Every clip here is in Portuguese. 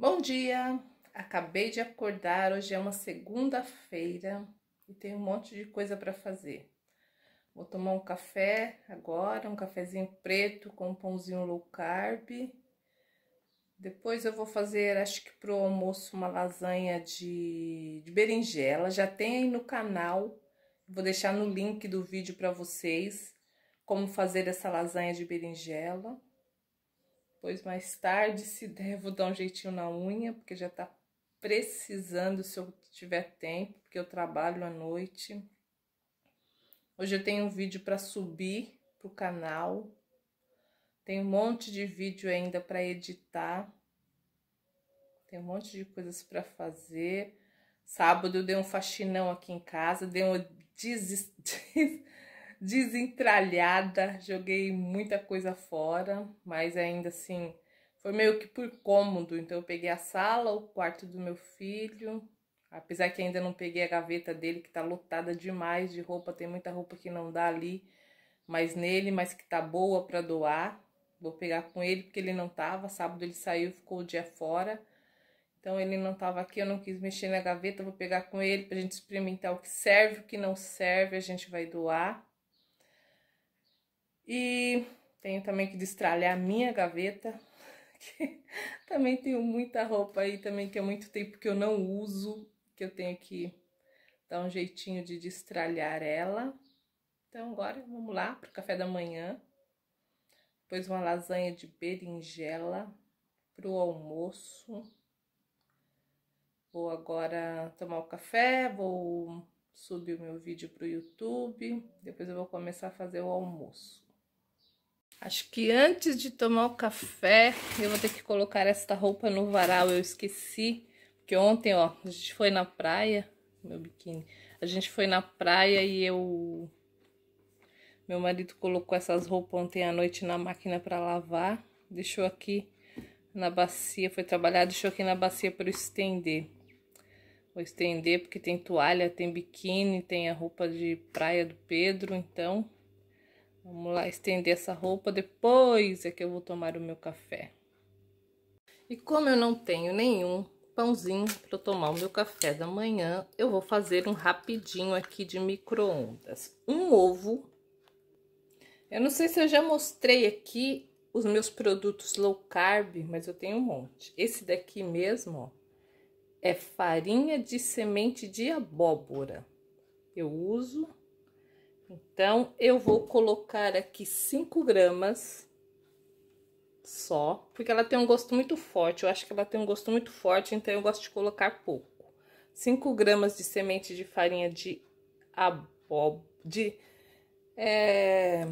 Bom dia, acabei de acordar. Hoje é uma segunda-feira e tem um monte de coisa para fazer. Vou tomar um café agora, um cafezinho preto com um pãozinho low carb. Depois eu vou fazer, acho que pro almoço, uma lasanha de, de berinjela. Já tem aí no canal, vou deixar no link do vídeo para vocês como fazer essa lasanha de berinjela. Pois mais tarde, se der, vou dar um jeitinho na unha, porque já tá precisando se eu tiver tempo, porque eu trabalho à noite. Hoje eu tenho um vídeo para subir pro canal. Tem um monte de vídeo ainda para editar. Tem um monte de coisas para fazer. Sábado eu dei um faxinão aqui em casa, dei um des desentralhada, joguei muita coisa fora, mas ainda assim foi meio que por cômodo. Então eu peguei a sala, o quarto do meu filho, apesar que ainda não peguei a gaveta dele que tá lotada demais de roupa, tem muita roupa que não dá ali, mas nele, mas que tá boa para doar. Vou pegar com ele porque ele não tava, sábado ele saiu, ficou o dia fora. Então ele não estava aqui, eu não quis mexer na gaveta, vou pegar com ele para a gente experimentar o que serve, o que não serve, a gente vai doar. E tenho também que destralhar a minha gaveta, que também tenho muita roupa aí também que é muito tempo que eu não uso, que eu tenho que dar um jeitinho de destralhar ela. Então agora vamos lá para o café da manhã. Depois uma lasanha de berinjela para o almoço. Vou agora tomar o café, vou subir o meu vídeo para o YouTube. Depois eu vou começar a fazer o almoço. Acho que antes de tomar o café, eu vou ter que colocar esta roupa no varal. Eu esqueci, porque ontem, ó, a gente foi na praia, meu biquíni. A gente foi na praia e eu meu marido colocou essas roupas ontem à noite na máquina para lavar, deixou aqui na bacia, foi trabalhar, deixou aqui na bacia para estender. Vou estender porque tem toalha, tem biquíni, tem a roupa de praia do Pedro, então Vamos lá estender essa roupa, depois é que eu vou tomar o meu café. E como eu não tenho nenhum pãozinho para tomar o meu café da manhã, eu vou fazer um rapidinho aqui de micro-ondas. Um ovo. Eu não sei se eu já mostrei aqui os meus produtos low carb, mas eu tenho um monte. Esse daqui mesmo, ó, é farinha de semente de abóbora. Eu uso então, eu vou colocar aqui 5 gramas só, porque ela tem um gosto muito forte. Eu acho que ela tem um gosto muito forte, então eu gosto de colocar pouco. 5 gramas de semente de farinha de abóbora, de... É,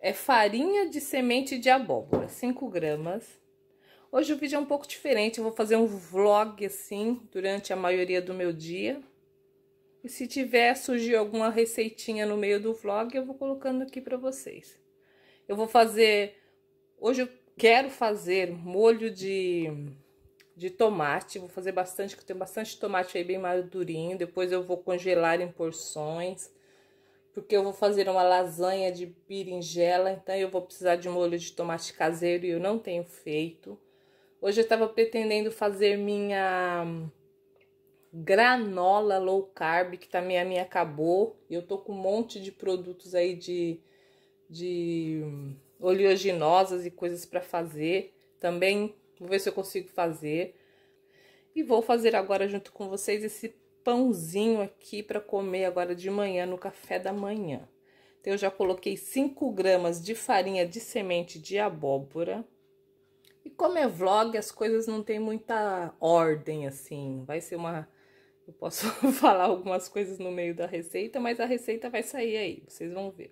é farinha de semente de abóbora, 5 gramas. Hoje o vídeo é um pouco diferente, eu vou fazer um vlog assim, durante a maioria do meu dia. E se tiver surgir alguma receitinha no meio do vlog, eu vou colocando aqui para vocês. Eu vou fazer... Hoje eu quero fazer molho de, de tomate. Vou fazer bastante, que eu tenho bastante tomate aí bem madurinho. Depois eu vou congelar em porções. Porque eu vou fazer uma lasanha de berinjela. Então eu vou precisar de molho de tomate caseiro e eu não tenho feito. Hoje eu estava pretendendo fazer minha granola low carb, que também tá a minha acabou. e Eu tô com um monte de produtos aí de, de hum, oleaginosas e coisas para fazer. Também vou ver se eu consigo fazer. E vou fazer agora junto com vocês esse pãozinho aqui para comer agora de manhã no café da manhã. Então, eu já coloquei 5 gramas de farinha de semente de abóbora. E como é vlog, as coisas não tem muita ordem, assim. Vai ser uma eu posso falar algumas coisas no meio da receita, mas a receita vai sair aí, vocês vão ver.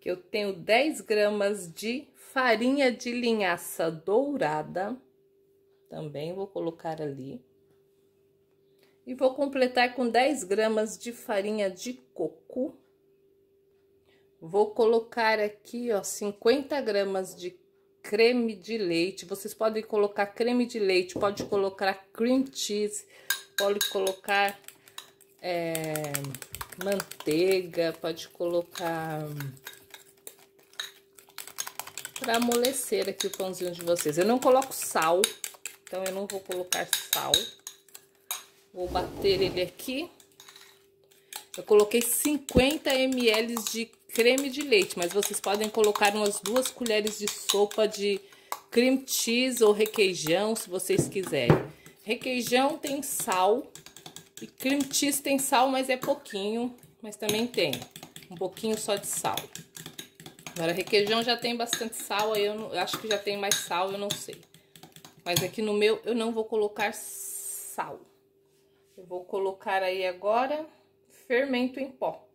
Que eu tenho 10 gramas de farinha de linhaça dourada, também vou colocar ali. E vou completar com 10 gramas de farinha de coco. Vou colocar aqui, ó, 50 gramas de creme de leite. Vocês podem colocar creme de leite, pode colocar cream cheese pode colocar é, manteiga, pode colocar para amolecer aqui o pãozinho de vocês. Eu não coloco sal, então eu não vou colocar sal. Vou bater ele aqui. Eu coloquei 50 ml de creme de leite, mas vocês podem colocar umas duas colheres de sopa de cream cheese ou requeijão, se vocês quiserem. Requeijão tem sal. E cream cheese tem sal, mas é pouquinho. Mas também tem. Um pouquinho só de sal. Agora, requeijão já tem bastante sal. Aí eu, não, eu acho que já tem mais sal, eu não sei. Mas aqui no meu eu não vou colocar sal. Eu vou colocar aí agora fermento em pó.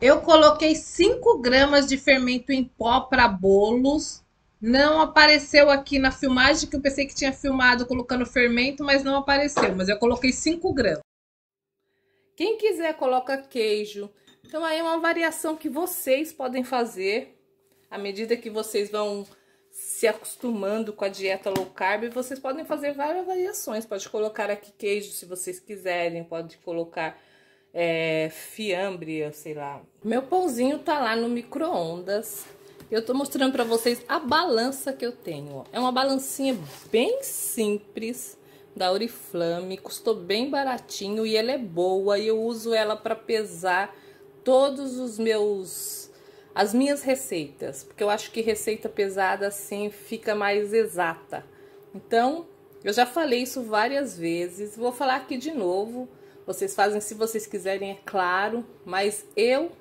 Eu coloquei 5 gramas de fermento em pó para bolos não apareceu aqui na filmagem, que eu pensei que tinha filmado colocando fermento, mas não apareceu. Mas eu coloquei 5 gramas. Quem quiser, coloca queijo. Então, aí é uma variação que vocês podem fazer. À medida que vocês vão se acostumando com a dieta low carb, vocês podem fazer várias variações. Pode colocar aqui queijo, se vocês quiserem. Pode colocar é, fiambre, sei lá. Meu pãozinho tá lá no micro-ondas. Eu tô mostrando pra vocês a balança que eu tenho, ó. É uma balancinha bem simples da Oriflame, custou bem baratinho e ela é boa. E eu uso ela pra pesar todos os meus... as minhas receitas. Porque eu acho que receita pesada assim fica mais exata. Então, eu já falei isso várias vezes, vou falar aqui de novo. Vocês fazem se vocês quiserem, é claro, mas eu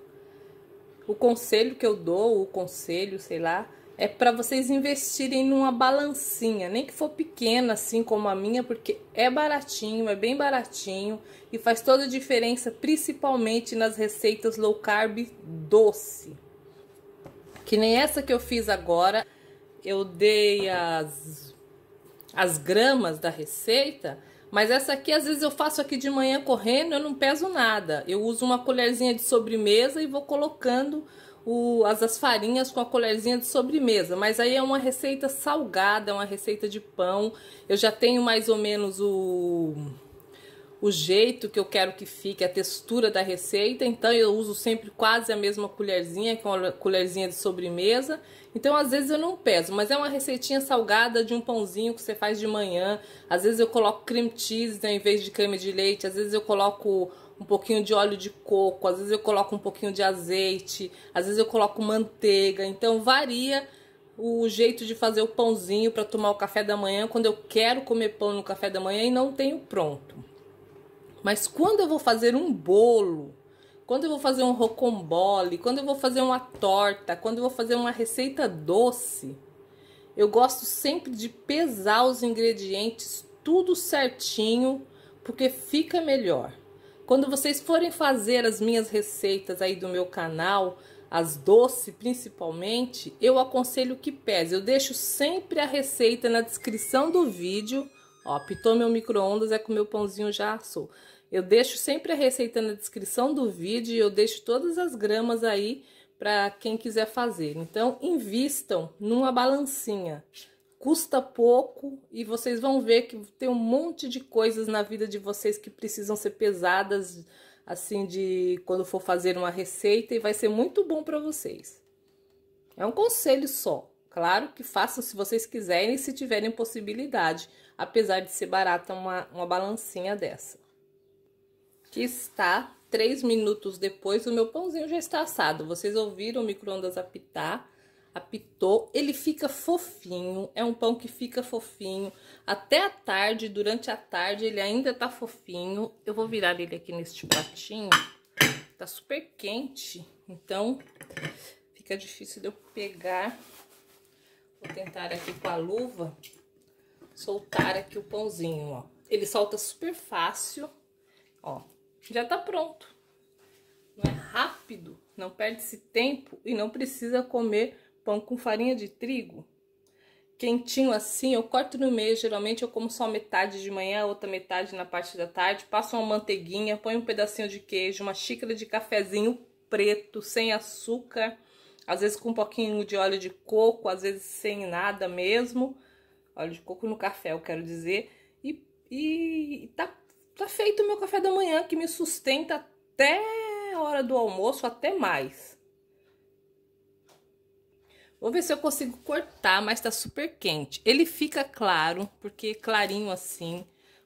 o conselho que eu dou, o conselho, sei lá, é para vocês investirem numa balancinha, nem que for pequena assim como a minha, porque é baratinho, é bem baratinho e faz toda a diferença, principalmente nas receitas low carb doce. Que nem essa que eu fiz agora, eu dei as as gramas da receita mas essa aqui, às vezes, eu faço aqui de manhã correndo, eu não peso nada. Eu uso uma colherzinha de sobremesa e vou colocando o, as, as farinhas com a colherzinha de sobremesa. Mas aí é uma receita salgada, é uma receita de pão. Eu já tenho mais ou menos o o jeito que eu quero que fique, a textura da receita. Então eu uso sempre quase a mesma colherzinha, que é uma colherzinha de sobremesa. Então às vezes eu não peso, mas é uma receitinha salgada de um pãozinho que você faz de manhã. Às vezes eu coloco creme cheese né, em vez de creme de leite, às vezes eu coloco um pouquinho de óleo de coco, às vezes eu coloco um pouquinho de azeite, às vezes eu coloco manteiga. Então varia o jeito de fazer o pãozinho para tomar o café da manhã quando eu quero comer pão no café da manhã e não tenho pronto. Mas quando eu vou fazer um bolo, quando eu vou fazer um rocambole, quando eu vou fazer uma torta, quando eu vou fazer uma receita doce, eu gosto sempre de pesar os ingredientes tudo certinho, porque fica melhor. Quando vocês forem fazer as minhas receitas aí do meu canal, as doce principalmente, eu aconselho que pese. Eu deixo sempre a receita na descrição do vídeo. Ó, pitou meu micro-ondas, é que o meu pãozinho já assou. Eu deixo sempre a receita na descrição do vídeo e eu deixo todas as gramas aí para quem quiser fazer. Então, invistam numa balancinha. Custa pouco e vocês vão ver que tem um monte de coisas na vida de vocês que precisam ser pesadas, assim, de quando for fazer uma receita e vai ser muito bom para vocês. É um conselho só. Claro que façam se vocês quiserem e se tiverem possibilidade, apesar de ser barata uma, uma balancinha dessa que está três minutos depois, o meu pãozinho já está assado. Vocês ouviram o micro-ondas apitar, apitou, ele fica fofinho, é um pão que fica fofinho. Até a tarde, durante a tarde, ele ainda tá fofinho. Eu vou virar ele aqui neste platinho. tá super quente, então fica difícil de eu pegar. Vou tentar aqui com a luva soltar aqui o pãozinho, ó. Ele solta super fácil, ó já tá pronto. Não é rápido, não perde-se tempo e não precisa comer pão com farinha de trigo. Quentinho assim, eu corto no meio, geralmente eu como só metade de manhã, outra metade na parte da tarde, passo uma manteiguinha, ponho um pedacinho de queijo, uma xícara de cafezinho preto, sem açúcar, às vezes com um pouquinho de óleo de coco, às vezes sem nada mesmo. Óleo de coco no café, eu quero dizer. E, e, e tá tá feito o meu café da manhã que me sustenta até a hora do almoço, até mais. Vou ver se eu consigo cortar, mas tá super quente. Ele fica claro, porque clarinho assim,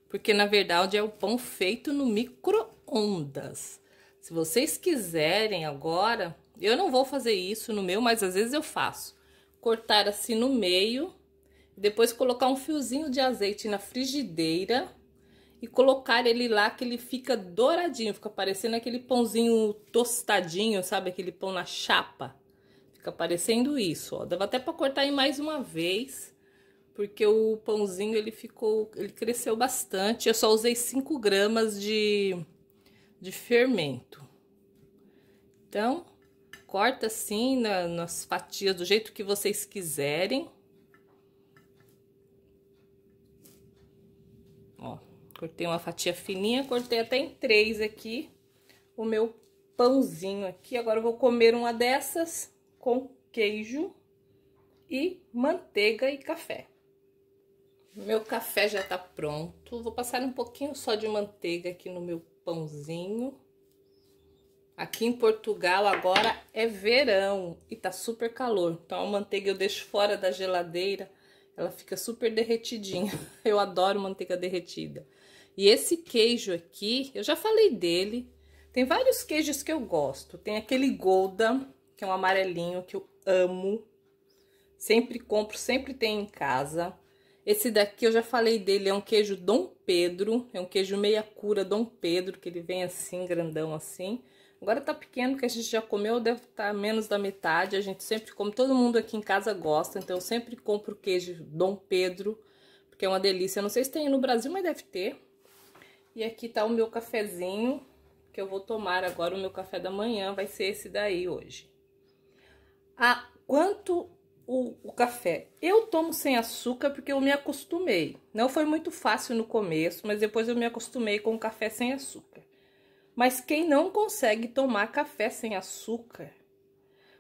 porque na verdade é o pão feito no micro-ondas. Se vocês quiserem agora, eu não vou fazer isso no meu, mas às vezes eu faço. Cortar assim no meio, depois colocar um fiozinho de azeite na frigideira e colocar ele lá que ele fica douradinho, fica parecendo aquele pãozinho tostadinho, sabe? Aquele pão na chapa. Fica parecendo isso, ó. Dava até para cortar aí mais uma vez, porque o pãozinho ele ficou, ele cresceu bastante. Eu só usei 5 gramas de, de fermento. Então, corta assim na, nas fatias do jeito que vocês quiserem. Cortei uma fatia fininha, cortei até em três aqui o meu pãozinho aqui. Agora eu vou comer uma dessas com queijo e manteiga e café. Meu café já tá pronto. Vou passar um pouquinho só de manteiga aqui no meu pãozinho. Aqui em Portugal agora é verão e tá super calor. Então a manteiga eu deixo fora da geladeira, ela fica super derretidinha. Eu adoro manteiga derretida. E esse queijo aqui, eu já falei dele. Tem vários queijos que eu gosto. Tem aquele Golda, que é um amarelinho que eu amo. Sempre compro, sempre tem em casa. Esse daqui eu já falei dele, é um queijo Dom Pedro. É um queijo meia cura Dom Pedro, que ele vem assim, grandão assim. Agora tá pequeno, que a gente já comeu, deve estar tá menos da metade. A gente sempre come, todo mundo aqui em casa gosta, então eu sempre compro queijo Dom Pedro, porque é uma delícia. Eu não sei se tem no Brasil, mas deve ter. E aqui tá o meu cafezinho, que eu vou tomar agora o meu café da manhã, vai ser esse daí hoje. Ah, quanto o, o café? Eu tomo sem açúcar porque eu me acostumei. Não foi muito fácil no começo, mas depois eu me acostumei com o café sem açúcar. Mas quem não consegue tomar café sem açúcar,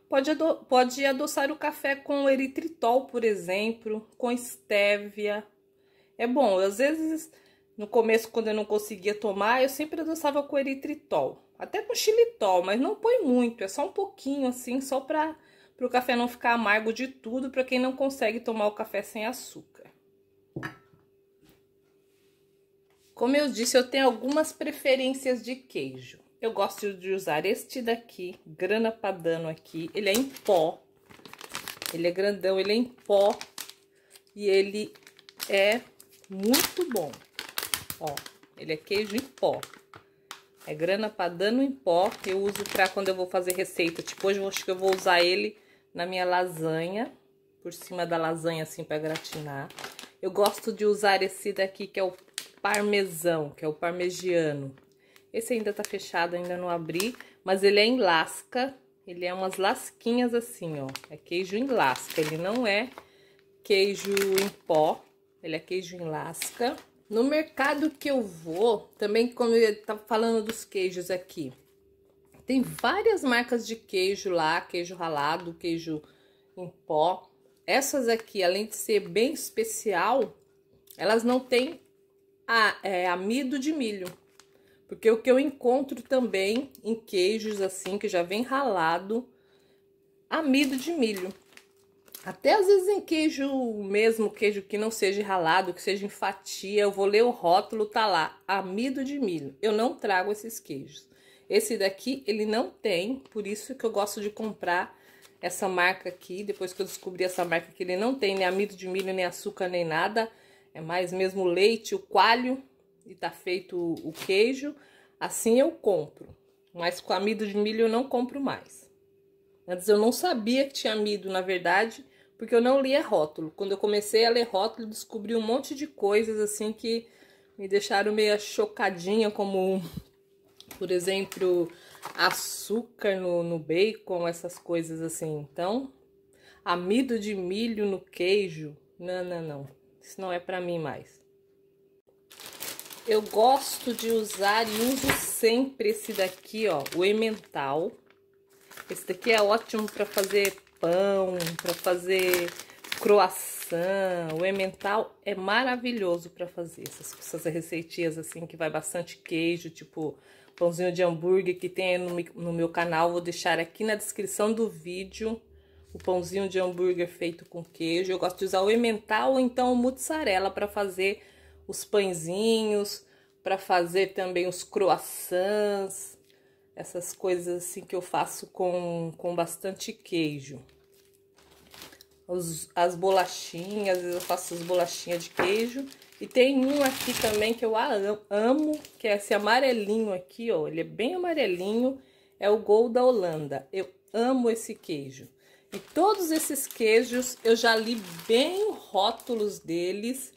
pode, ado pode adoçar o café com eritritol, por exemplo, com estévia. É bom, às vezes no começo, quando eu não conseguia tomar, eu sempre adoçava com eritritol. Até com xilitol, mas não põe muito, é só um pouquinho assim, só para o café não ficar amargo de tudo, para quem não consegue tomar o café sem açúcar. Como eu disse, eu tenho algumas preferências de queijo. Eu gosto de usar este daqui, grana padano aqui. Ele é em pó. Ele é grandão, ele é em pó. E ele é muito bom. Ó, ele é queijo em pó. É grana padano em pó, eu uso pra quando eu vou fazer receita. Tipo, hoje eu acho que eu vou usar ele na minha lasanha, por cima da lasanha, assim, pra gratinar. Eu gosto de usar esse daqui, que é o parmesão, que é o parmegiano. Esse ainda tá fechado, ainda não abri, mas ele é em lasca. Ele é umas lasquinhas assim, ó. É queijo em lasca, ele não é queijo em pó, ele é queijo em lasca. No mercado que eu vou, também como eu estava falando dos queijos aqui, tem várias marcas de queijo lá, queijo ralado, queijo em pó. Essas aqui, além de ser bem especial, elas não têm a, é, amido de milho. Porque o que eu encontro também em queijos assim, que já vem ralado, amido de milho. Até às vezes em queijo mesmo, queijo que não seja ralado, que seja em fatia, eu vou ler o rótulo, tá lá, amido de milho. Eu não trago esses queijos. Esse daqui, ele não tem, por isso que eu gosto de comprar essa marca aqui. Depois que eu descobri essa marca que ele não tem nem amido de milho, nem açúcar, nem nada. É mais mesmo leite, o coalho, e tá feito o queijo. Assim eu compro, mas com amido de milho eu não compro mais. Antes eu não sabia que tinha amido, na verdade, porque eu não lia rótulo. Quando eu comecei a ler rótulo, descobri um monte de coisas assim que me deixaram meio chocadinha, como, por exemplo, açúcar no, no bacon, essas coisas assim. Então, amido de milho no queijo, não, não, não. Isso não é para mim mais. Eu gosto de usar e uso sempre esse daqui, ó, o emmental. Esse daqui é ótimo para fazer pão, para fazer croissant. O emmental é maravilhoso para fazer essas, essas receitinhas assim que vai bastante queijo, tipo pãozinho de hambúrguer que tem no, no meu canal. Vou deixar aqui na descrição do vídeo o pãozinho de hambúrguer feito com queijo. Eu gosto de usar o emmental ou então mussarela para fazer os pãezinhos, para fazer também os croissants essas coisas assim que eu faço com, com bastante queijo. Os, as bolachinhas, às vezes eu faço as bolachinhas de queijo. E tem um aqui também que eu amo, que é esse amarelinho aqui, ó. Ele é bem amarelinho, é o Gold da Holanda. Eu amo esse queijo. E todos esses queijos, eu já li bem rótulos deles,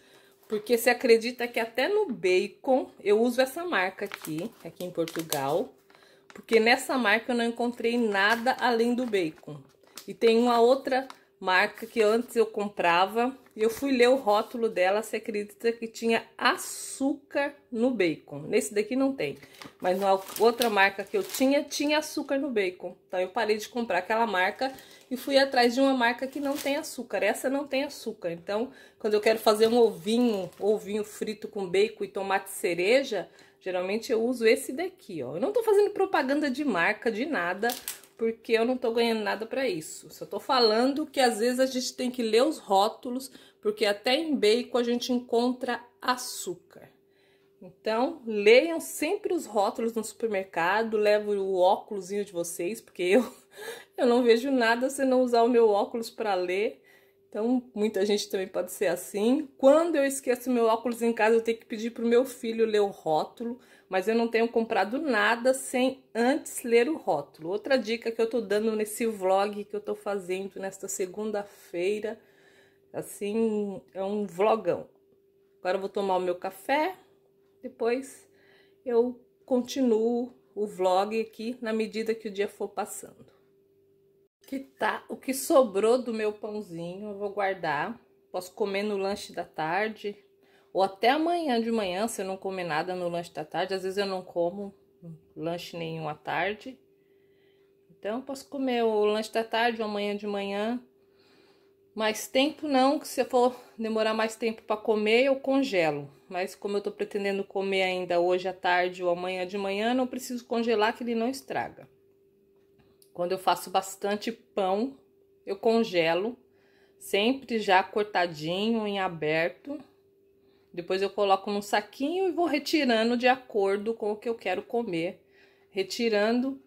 porque você acredita que até no bacon, eu uso essa marca aqui, aqui em Portugal. Porque nessa marca eu não encontrei nada além do bacon. E tem uma outra marca que antes eu comprava. E eu fui ler o rótulo dela, você acredita que tinha açúcar no bacon. Nesse daqui não tem. Mas na outra marca que eu tinha, tinha açúcar no bacon. Então eu parei de comprar aquela marca e fui atrás de uma marca que não tem açúcar. Essa não tem açúcar. Então, quando eu quero fazer um ovinho, ovinho frito com bacon e tomate cereja, Geralmente eu uso esse daqui, ó. Eu não tô fazendo propaganda de marca, de nada, porque eu não tô ganhando nada pra isso. Só tô falando que às vezes a gente tem que ler os rótulos, porque até em bacon a gente encontra açúcar. Então, leiam sempre os rótulos no supermercado, levo o óculosinho de vocês, porque eu, eu não vejo nada se não usar o meu óculos para ler. Então, muita gente também pode ser assim. Quando eu esqueço meu óculos em casa, eu tenho que pedir para o meu filho ler o rótulo, mas eu não tenho comprado nada sem antes ler o rótulo. Outra dica que eu estou dando nesse vlog que eu estou fazendo nesta segunda-feira, assim, é um vlogão. Agora eu vou tomar o meu café, depois eu continuo o vlog aqui na medida que o dia for passando que tá, o que sobrou do meu pãozinho, eu vou guardar. Posso comer no lanche da tarde ou até amanhã de manhã, se eu não comer nada no lanche da tarde. Às vezes eu não como lanche nenhum à tarde. Então, posso comer o lanche da tarde ou amanhã de manhã. Mais tempo não, que se eu for demorar mais tempo para comer, eu congelo. Mas como eu estou pretendendo comer ainda hoje à tarde ou amanhã de manhã, não preciso congelar que ele não estraga. Quando eu faço bastante pão, eu congelo, sempre já cortadinho em aberto. Depois eu coloco num saquinho e vou retirando de acordo com o que eu quero comer, retirando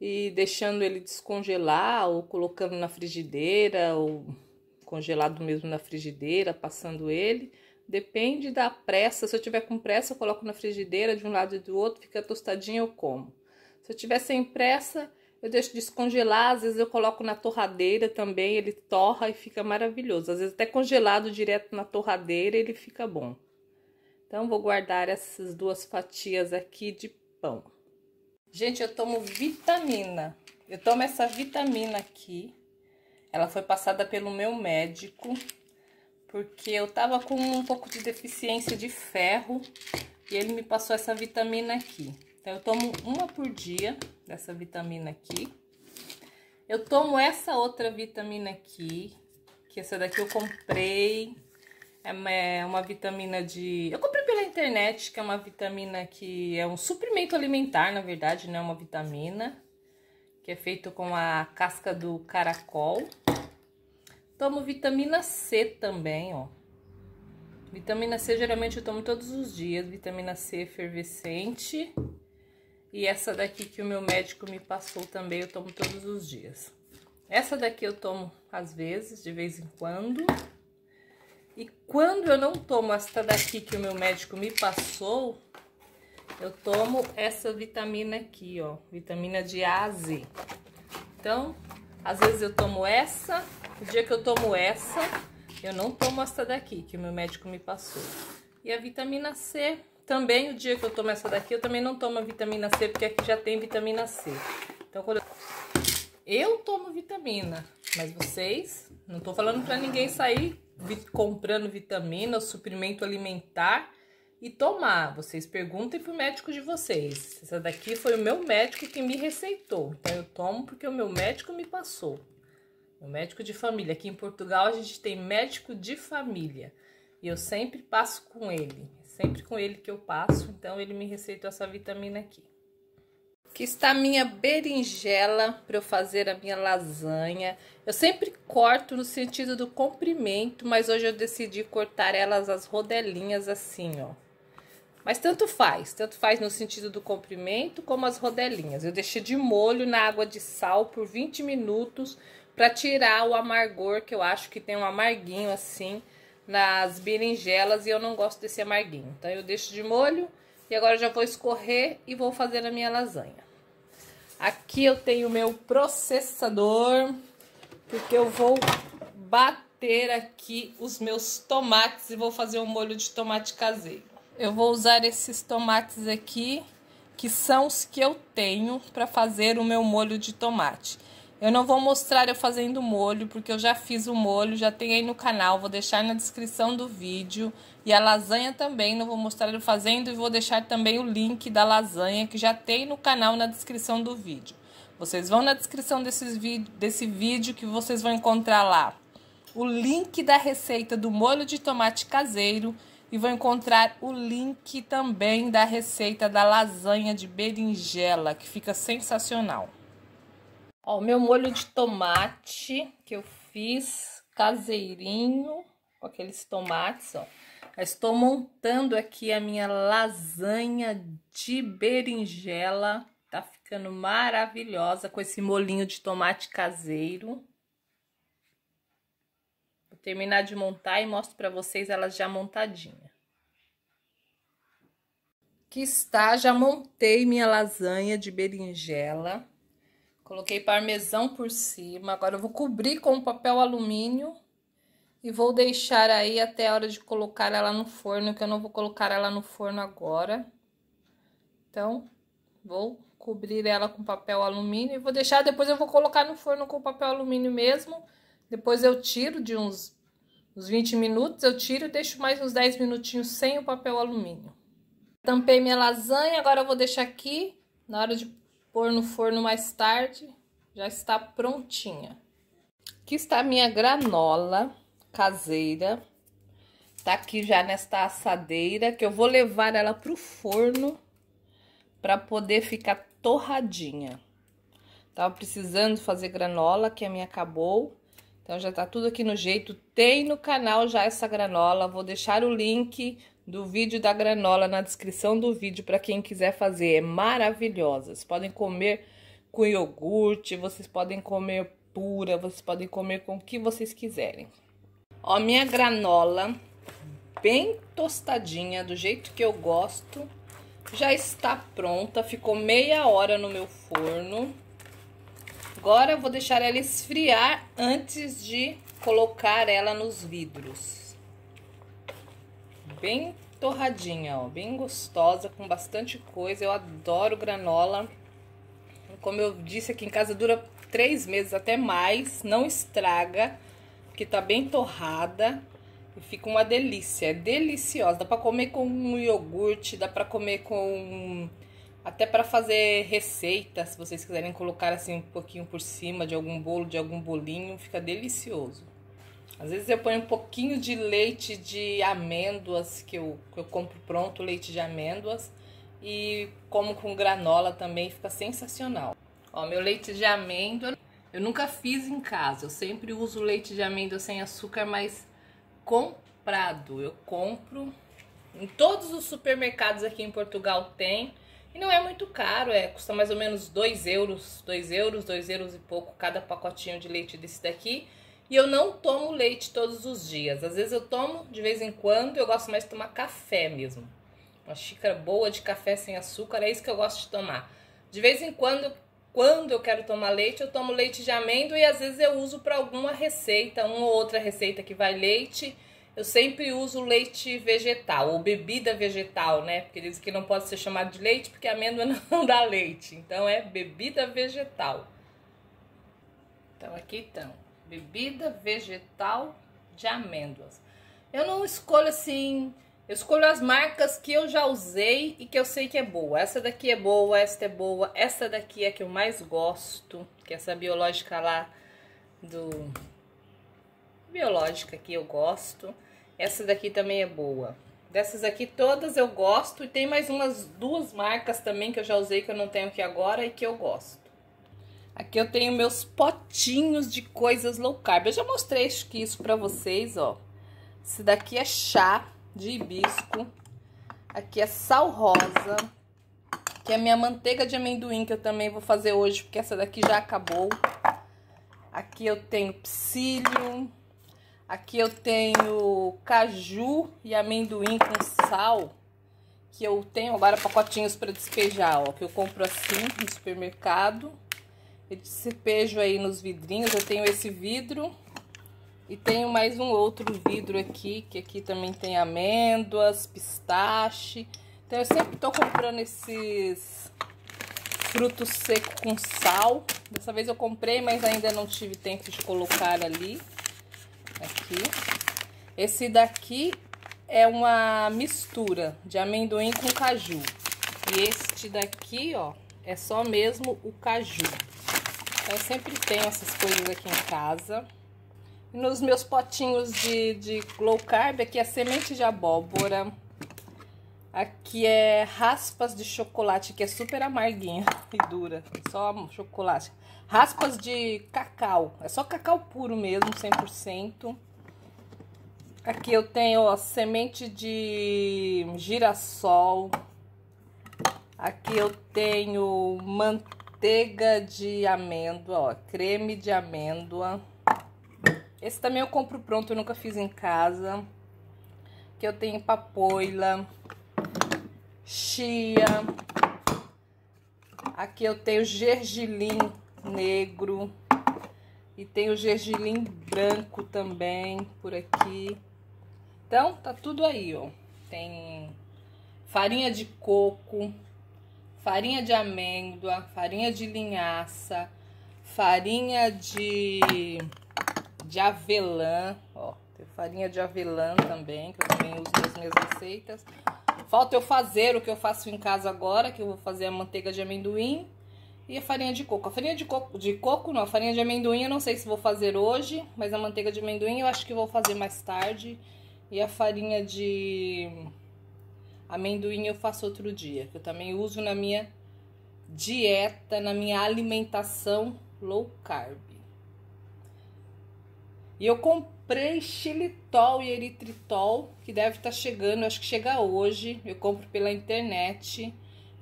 e deixando ele descongelar ou colocando na frigideira ou congelado mesmo na frigideira, passando ele. Depende da pressa. Se eu tiver com pressa, eu coloco na frigideira de um lado e do outro, fica tostadinho eu como. Se eu tiver sem pressa, eu deixo descongelar, às vezes eu coloco na torradeira também, ele torra e fica maravilhoso. Às vezes até congelado direto na torradeira ele fica bom. Então vou guardar essas duas fatias aqui de pão. Gente, eu tomo vitamina. Eu tomo essa vitamina aqui. Ela foi passada pelo meu médico, porque eu tava com um pouco de deficiência de ferro e ele me passou essa vitamina aqui. Então, eu tomo uma por dia dessa vitamina aqui. Eu tomo essa outra vitamina aqui, que essa daqui eu comprei. É uma é vitamina de... Eu comprei pela internet, que é uma vitamina que é um suprimento alimentar, na verdade, não é uma vitamina. Que é feito com a casca do caracol. Tomo vitamina C também, ó. Vitamina C geralmente eu tomo todos os dias. Vitamina C efervescente. E essa daqui que o meu médico me passou também, eu tomo todos os dias. Essa daqui eu tomo às vezes, de vez em quando. E quando eu não tomo essa daqui que o meu médico me passou, eu tomo essa vitamina aqui, ó, vitamina de A Então, às vezes eu tomo essa, o dia que eu tomo essa, eu não tomo essa daqui que o meu médico me passou. E a vitamina C, também o dia que eu tomo essa daqui, eu também não tomo vitamina C, porque aqui já tem vitamina C. Então, quando eu... eu tomo vitamina, mas vocês, não tô falando pra ninguém sair comprando vitamina, suprimento alimentar e tomar. Vocês perguntem pro médico de vocês. Essa daqui foi o meu médico que me receitou. Então eu tomo porque o meu médico me passou. O médico de família. Aqui em Portugal a gente tem médico de família. E eu sempre passo com ele sempre com ele que eu passo, então ele me receitou essa vitamina aqui. Aqui está a minha berinjela para eu fazer a minha lasanha. Eu sempre corto no sentido do comprimento, mas hoje eu decidi cortar elas as rodelinhas assim, ó. Mas tanto faz, tanto faz no sentido do comprimento como as rodelinhas. Eu deixei de molho na água de sal por 20 minutos para tirar o amargor, que eu acho que tem um amarguinho assim nas berinjelas e eu não gosto desse amarguinho. Então, eu deixo de molho e agora já vou escorrer e vou fazer a minha lasanha. Aqui eu tenho o meu processador, porque eu vou bater aqui os meus tomates e vou fazer um molho de tomate caseiro. Eu vou usar esses tomates aqui, que são os que eu tenho para fazer o meu molho de tomate. Eu não vou mostrar eu fazendo molho, porque eu já fiz o molho, já tem aí no canal, vou deixar na descrição do vídeo. E a lasanha também, não vou mostrar eu fazendo e vou deixar também o link da lasanha, que já tem no canal na descrição do vídeo. Vocês vão na descrição desses desse vídeo que vocês vão encontrar lá o link da receita do molho de tomate caseiro e vão encontrar o link também da receita da lasanha de berinjela, que fica sensacional. Ó, o meu molho de tomate que eu fiz caseirinho, com aqueles tomates, ó. estou montando aqui a minha lasanha de berinjela. Tá ficando maravilhosa com esse molinho de tomate caseiro. Vou terminar de montar e mostro para vocês ela já montadinha. Aqui está, já montei minha lasanha de berinjela. Coloquei parmesão por cima. Agora eu vou cobrir com papel alumínio e vou deixar aí até a hora de colocar ela no forno, que eu não vou colocar ela no forno agora. Então, vou cobrir ela com papel alumínio e vou deixar, depois eu vou colocar no forno com papel alumínio mesmo. Depois eu tiro de uns, uns 20 minutos, eu tiro e deixo mais uns 10 minutinhos sem o papel alumínio. Tampei minha lasanha, agora eu vou deixar aqui, na hora de pôr no forno mais tarde, já está prontinha. Aqui está a minha granola caseira. Tá aqui já nesta assadeira, que eu vou levar ela pro forno para poder ficar torradinha. Tava precisando fazer granola, que a minha acabou. Então já tá tudo aqui no jeito. Tem no canal já essa granola. Vou deixar o link do vídeo da granola na descrição do vídeo para quem quiser fazer. É maravilhosa. Vocês podem comer com iogurte, vocês podem comer pura, vocês podem comer com o que vocês quiserem. Ó, minha granola bem tostadinha, do jeito que eu gosto, já está pronta. Ficou meia hora no meu forno. Agora eu vou deixar ela esfriar antes de colocar ela nos vidros. Bem torradinha, ó, bem gostosa, com bastante coisa. Eu adoro granola. Como eu disse aqui em casa, dura três meses até mais, não estraga, porque tá bem torrada e fica uma delícia, é deliciosa. Dá para comer com um iogurte, dá para comer com até para fazer receita, se vocês quiserem colocar assim um pouquinho por cima de algum bolo, de algum bolinho, fica delicioso. Às vezes eu ponho um pouquinho de leite de amêndoas, que eu, que eu compro pronto, leite de amêndoas. E como com granola também, fica sensacional. Ó, meu leite de amêndoa, eu nunca fiz em casa. Eu sempre uso leite de amêndoa sem açúcar, mas comprado. Eu compro em todos os supermercados aqui em Portugal tem. E não é muito caro, é, custa mais ou menos 2 euros, 2 euros, 2 euros e pouco cada pacotinho de leite desse daqui. E eu não tomo leite todos os dias. Às vezes eu tomo de vez em quando, eu gosto mais de tomar café mesmo. Uma xícara boa de café sem açúcar, é isso que eu gosto de tomar. De vez em quando, quando eu quero tomar leite, eu tomo leite de amêndoa e às vezes eu uso para alguma receita, uma ou outra receita que vai leite. Eu sempre uso leite vegetal ou bebida vegetal, né? Porque dizem que não pode ser chamado de leite porque a amêndoa não dá leite. Então é bebida vegetal. Então aqui então bebida vegetal de amêndoas. Eu não escolho assim, eu escolho as marcas que eu já usei e que eu sei que é boa. Essa daqui é boa, esta é boa, essa daqui é que eu mais gosto, que é essa biológica lá do biológica que eu gosto. Essa daqui também é boa. Dessas aqui todas eu gosto e tem mais umas duas marcas também que eu já usei que eu não tenho aqui agora e que eu gosto. Aqui eu tenho meus potinhos de coisas low carb. Eu já mostrei acho que isso pra vocês, ó. Esse daqui é chá de hibisco. Aqui é sal rosa. Que é minha manteiga de amendoim, que eu também vou fazer hoje, porque essa daqui já acabou. Aqui eu tenho psílio. Aqui eu tenho caju e amendoim com sal. Que eu tenho agora pacotinhos para despejar, ó. Que eu compro assim no supermercado esse pejo aí nos vidrinhos. Eu tenho esse vidro e tenho mais um outro vidro aqui, que aqui também tem amêndoas, pistache. Então eu sempre tô comprando esses frutos secos com sal. Dessa vez eu comprei, mas ainda não tive tempo de colocar ali. Aqui. Esse daqui é uma mistura de amendoim com caju. E este daqui, ó, é só mesmo o caju. Eu sempre tenho essas coisas aqui em casa. Nos meus potinhos de, de low carb, aqui é semente de abóbora. Aqui é raspas de chocolate, que é super amarguinha e dura. Só chocolate. Raspas de cacau. É só cacau puro mesmo, 100%. Aqui eu tenho ó, semente de girassol. Aqui eu tenho manteiga manteiga de amêndoa, ó, creme de amêndoa. Esse também eu compro pronto, eu nunca fiz em casa. Que eu tenho papoila, chia. Aqui eu tenho gergelim negro. E tenho gergelim branco também por aqui. Então, tá tudo aí, ó. Tem farinha de coco farinha de amêndoa, farinha de linhaça, farinha de, de avelã, ó, tem farinha de avelã também, que eu também uso nas minhas receitas. Falta eu fazer o que eu faço em casa agora, que eu vou fazer a manteiga de amendoim e a farinha de coco. A farinha de coco, de coco não, a farinha de amendoim eu não sei se vou fazer hoje, mas a manteiga de amendoim eu acho que vou fazer mais tarde. E a farinha de Amendoim eu faço outro dia, que eu também uso na minha dieta, na minha alimentação low carb. E eu comprei xilitol e eritritol, que deve estar tá chegando, acho que chega hoje. Eu compro pela internet.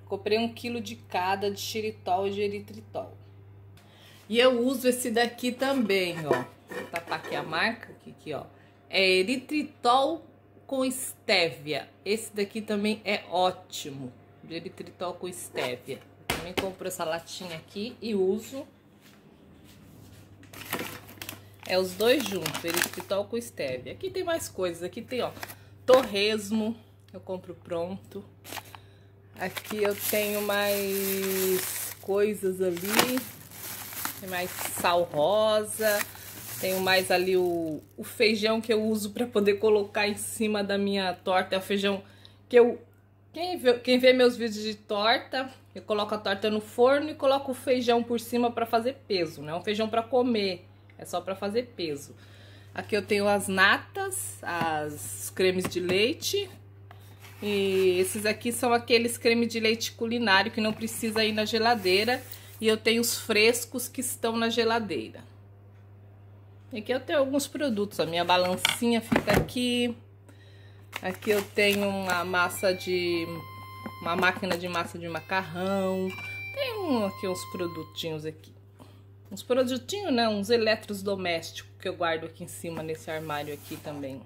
Comprei um quilo de cada de xilitol e de eritritol. E eu uso esse daqui também, ó. Vou tapar aqui a marca, que aqui, ó. É eritritol com estévia. Esse daqui também é ótimo. Eritritol com estévia. Também compro essa latinha aqui e uso. É os dois juntos, eritritol com estévia. Aqui tem mais coisas. Aqui tem, ó, torresmo. Eu compro pronto. Aqui eu tenho mais coisas ali. Tem mais sal rosa. Tenho mais ali o, o feijão que eu uso para poder colocar em cima da minha torta. É o feijão que eu... Quem vê, quem vê meus vídeos de torta, eu coloco a torta no forno e coloco o feijão por cima para fazer peso. Não né? é um feijão para comer, é só para fazer peso. Aqui eu tenho as natas, as cremes de leite. E esses aqui são aqueles cremes de leite culinário que não precisa ir na geladeira. E eu tenho os frescos que estão na geladeira. Aqui é eu tenho alguns produtos, a minha balancinha fica aqui. Aqui eu tenho uma massa de... uma máquina de massa de macarrão. Tem um, aqui uns produtinhos aqui. Uns produtinhos, né? Uns eletros domésticos que eu guardo aqui em cima nesse armário aqui também.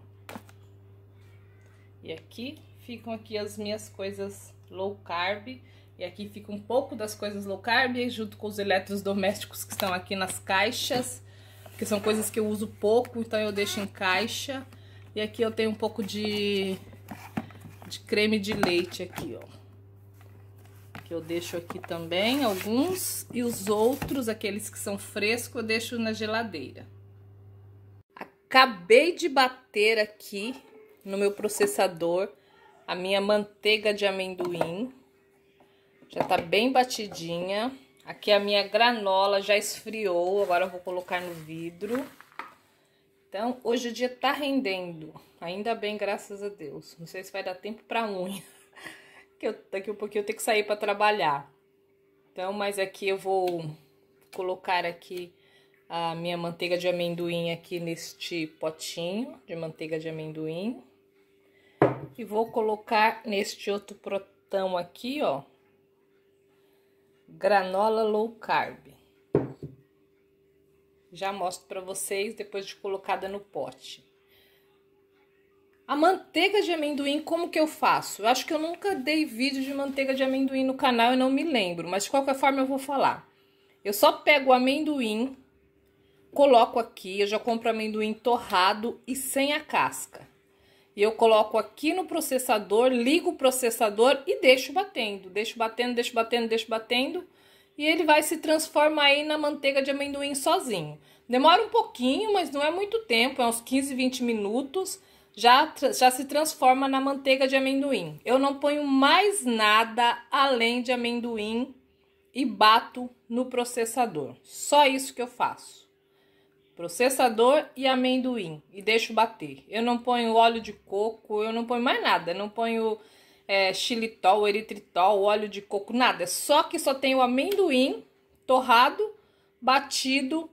E aqui ficam aqui as minhas coisas low carb. E aqui fica um pouco das coisas low carb junto com os eletrodomésticos que estão aqui nas caixas. Porque são coisas que eu uso pouco, então eu deixo em caixa. E aqui eu tenho um pouco de, de creme de leite aqui, ó. Que eu deixo aqui também alguns. E os outros, aqueles que são frescos, eu deixo na geladeira. Acabei de bater aqui no meu processador a minha manteiga de amendoim. Já tá bem batidinha. Aqui a minha granola já esfriou, agora eu vou colocar no vidro. Então, hoje o dia tá rendendo, ainda bem, graças a Deus. Não sei se vai dar tempo pra unha, que eu, daqui um pouquinho eu tenho que sair pra trabalhar. Então, mas aqui eu vou colocar aqui a minha manteiga de amendoim aqui neste potinho de manteiga de amendoim. E vou colocar neste outro protão aqui, ó, granola low carb. Já mostro para vocês depois de colocada no pote. A manteiga de amendoim, como que eu faço? Eu acho que eu nunca dei vídeo de manteiga de amendoim no canal, eu não me lembro, mas de qualquer forma eu vou falar. Eu só pego o amendoim, coloco aqui, eu já compro amendoim torrado e sem a casca. E eu coloco aqui no processador, ligo o processador e deixo batendo. Deixo batendo, deixo batendo, deixo batendo. E ele vai se transformar aí na manteiga de amendoim sozinho. Demora um pouquinho, mas não é muito tempo, é uns 15, 20 minutos. Já, já se transforma na manteiga de amendoim. Eu não ponho mais nada além de amendoim e bato no processador. Só isso que eu faço processador e amendoim e deixo bater. Eu não ponho óleo de coco, eu não ponho mais nada, não ponho é, xilitol, eritritol, óleo de coco, nada. Só que só tem o amendoim torrado, batido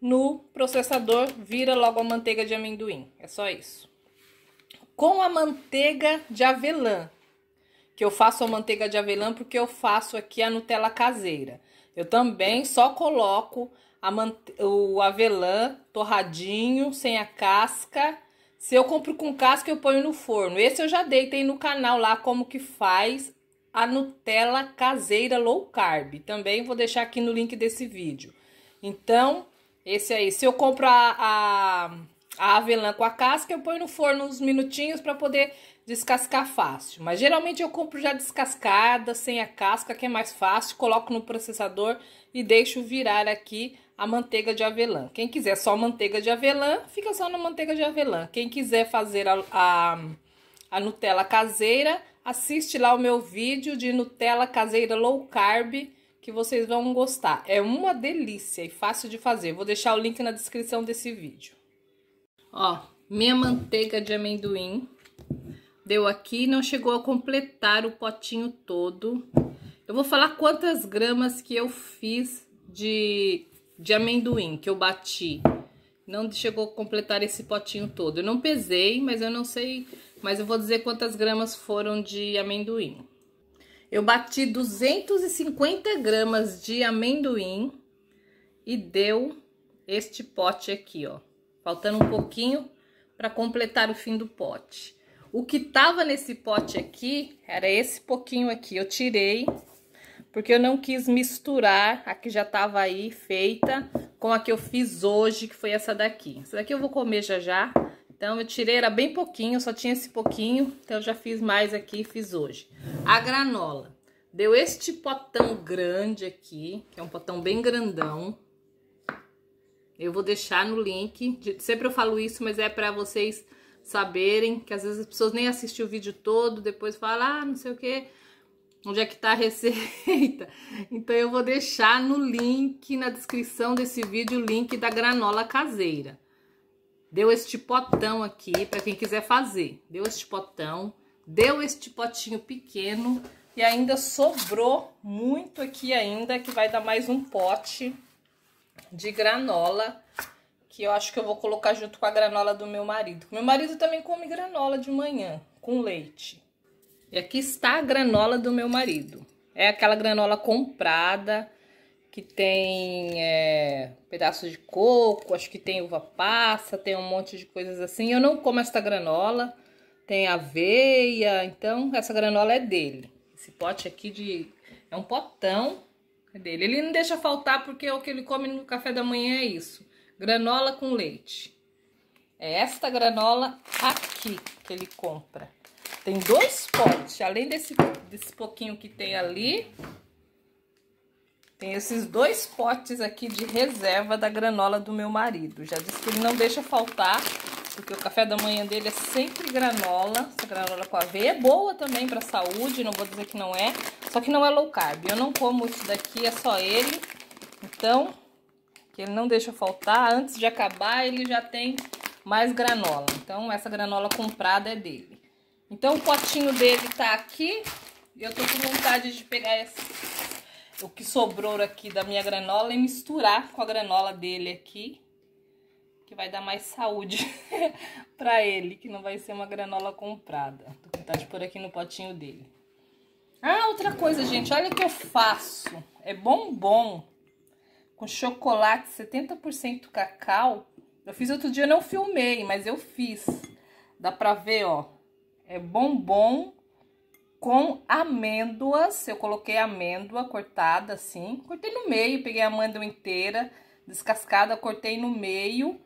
no processador, vira logo a manteiga de amendoim. É só isso. Com a manteiga de avelã, que eu faço a manteiga de avelã porque eu faço aqui a Nutella caseira. Eu também só coloco o avelã torradinho, sem a casca. Se eu compro com casca, eu ponho no forno. Esse eu já dei, tem no canal lá como que faz a Nutella caseira low carb. Também vou deixar aqui no link desse vídeo. Então, esse aí. Se eu compro a, a, a avelã com a casca, eu ponho no forno uns minutinhos para poder descascar fácil. Mas geralmente eu compro já descascada, sem a casca, que é mais fácil. Coloco no processador e deixo virar aqui a manteiga de avelã. Quem quiser só manteiga de avelã, fica só na manteiga de avelã. Quem quiser fazer a, a, a Nutella caseira, assiste lá o meu vídeo de Nutella caseira low carb, que vocês vão gostar. É uma delícia e fácil de fazer. Vou deixar o link na descrição desse vídeo. Ó, minha manteiga de amendoim deu aqui, não chegou a completar o potinho todo. Eu vou falar quantas gramas que eu fiz de de amendoim que eu bati não chegou a completar esse potinho todo. Eu não pesei, mas eu não sei, mas eu vou dizer quantas gramas foram de amendoim. Eu bati 250 gramas de amendoim e deu este pote aqui, ó. Faltando um pouquinho para completar o fim do pote. O que tava nesse pote aqui era esse pouquinho aqui. Eu tirei porque eu não quis misturar a que já tava aí feita com a que eu fiz hoje, que foi essa daqui. Essa daqui eu vou comer já já, então eu tirei, era bem pouquinho, só tinha esse pouquinho, então eu já fiz mais aqui e fiz hoje. A granola, deu este potão grande aqui, que é um potão bem grandão. Eu vou deixar no link, sempre eu falo isso, mas é para vocês saberem, que às vezes as pessoas nem assistem o vídeo todo, depois falam, ah, não sei o que onde é que tá a receita. Então eu vou deixar no link, na descrição desse vídeo, o link da granola caseira. Deu este potão aqui, para quem quiser fazer. Deu este potão, deu este potinho pequeno e ainda sobrou muito aqui ainda, que vai dar mais um pote de granola, que eu acho que eu vou colocar junto com a granola do meu marido. Meu marido também come granola de manhã, com leite. É e aqui está a granola do meu marido. É aquela granola comprada, que tem é, pedaços de coco, acho que tem uva passa, tem um monte de coisas assim. Eu não como esta granola, tem aveia, então essa granola é dele. Esse pote aqui de é um potão é dele. Ele não deixa faltar porque o que ele come no café da manhã é isso. Granola com leite. É esta granola aqui que ele compra. Tem dois potes, além desse, desse pouquinho que tem ali, tem esses dois potes aqui de reserva da granola do meu marido. Já disse que ele não deixa faltar, porque o café da manhã dele é sempre granola. Essa granola com aveia é boa também para saúde, não vou dizer que não é. Só que não é low carb. Eu não como isso daqui, é só ele. Então, que ele não deixa faltar. Antes de acabar, ele já tem mais granola. Então, essa granola comprada é dele. Então, o potinho dele tá aqui. E eu tô com vontade de pegar esse, o que sobrou aqui da minha granola e misturar com a granola dele aqui. Que vai dar mais saúde pra ele, que não vai ser uma granola comprada. Tô com vontade de pôr aqui no potinho dele. Ah, outra coisa, gente. Olha o que eu faço. É bombom com chocolate 70% cacau. Eu fiz outro dia, não filmei, mas eu fiz. Dá pra ver, ó é bombom com amêndoas. Eu coloquei amêndoa cortada assim, cortei no meio, peguei a amêndoa inteira, descascada, cortei no meio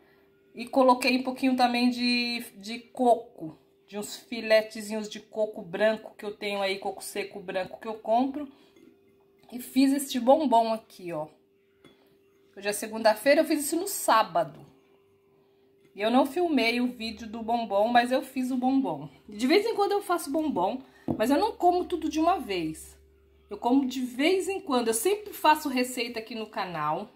e coloquei um pouquinho também de, de coco, de uns filetezinhos de coco branco que eu tenho aí, coco seco branco que eu compro. E fiz este bombom aqui, ó. Hoje é segunda-feira, eu fiz isso no sábado. Eu não filmei o vídeo do bombom, mas eu fiz o bombom. De vez em quando eu faço bombom, mas eu não como tudo de uma vez. Eu como de vez em quando. Eu sempre faço receita aqui no canal.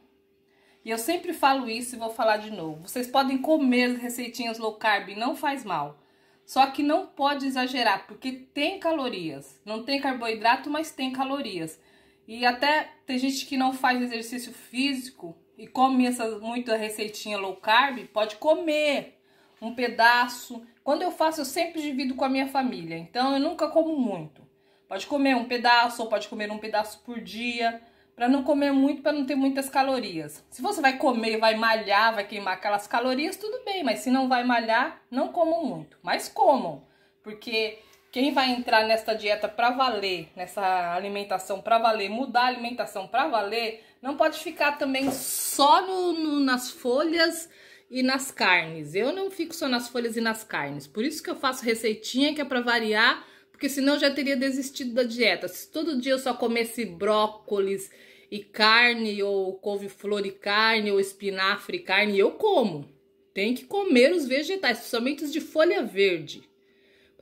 E eu sempre falo isso e vou falar de novo. Vocês podem comer receitinhas low carb, não faz mal. Só que não pode exagerar, porque tem calorias. Não tem carboidrato, mas tem calorias. E até tem gente que não faz exercício físico e come essa, muita receitinha low carb, pode comer um pedaço. Quando eu faço, eu sempre divido com a minha família, então eu nunca como muito. Pode comer um pedaço ou pode comer um pedaço por dia, para não comer muito, para não ter muitas calorias. Se você vai comer, vai malhar, vai queimar aquelas calorias, tudo bem, mas se não vai malhar, não comam muito, mas comam, porque quem vai entrar nessa dieta para valer, nessa alimentação para valer, mudar a alimentação para valer, não pode ficar também só no, no, nas folhas e nas carnes. Eu não fico só nas folhas e nas carnes. Por isso que eu faço receitinha que é para variar, porque senão eu já teria desistido da dieta. Se todo dia eu só comesse brócolis e carne, ou couve-flor e carne, ou espinafre e carne, eu como. Tem que comer os vegetais, somente os de folha verde.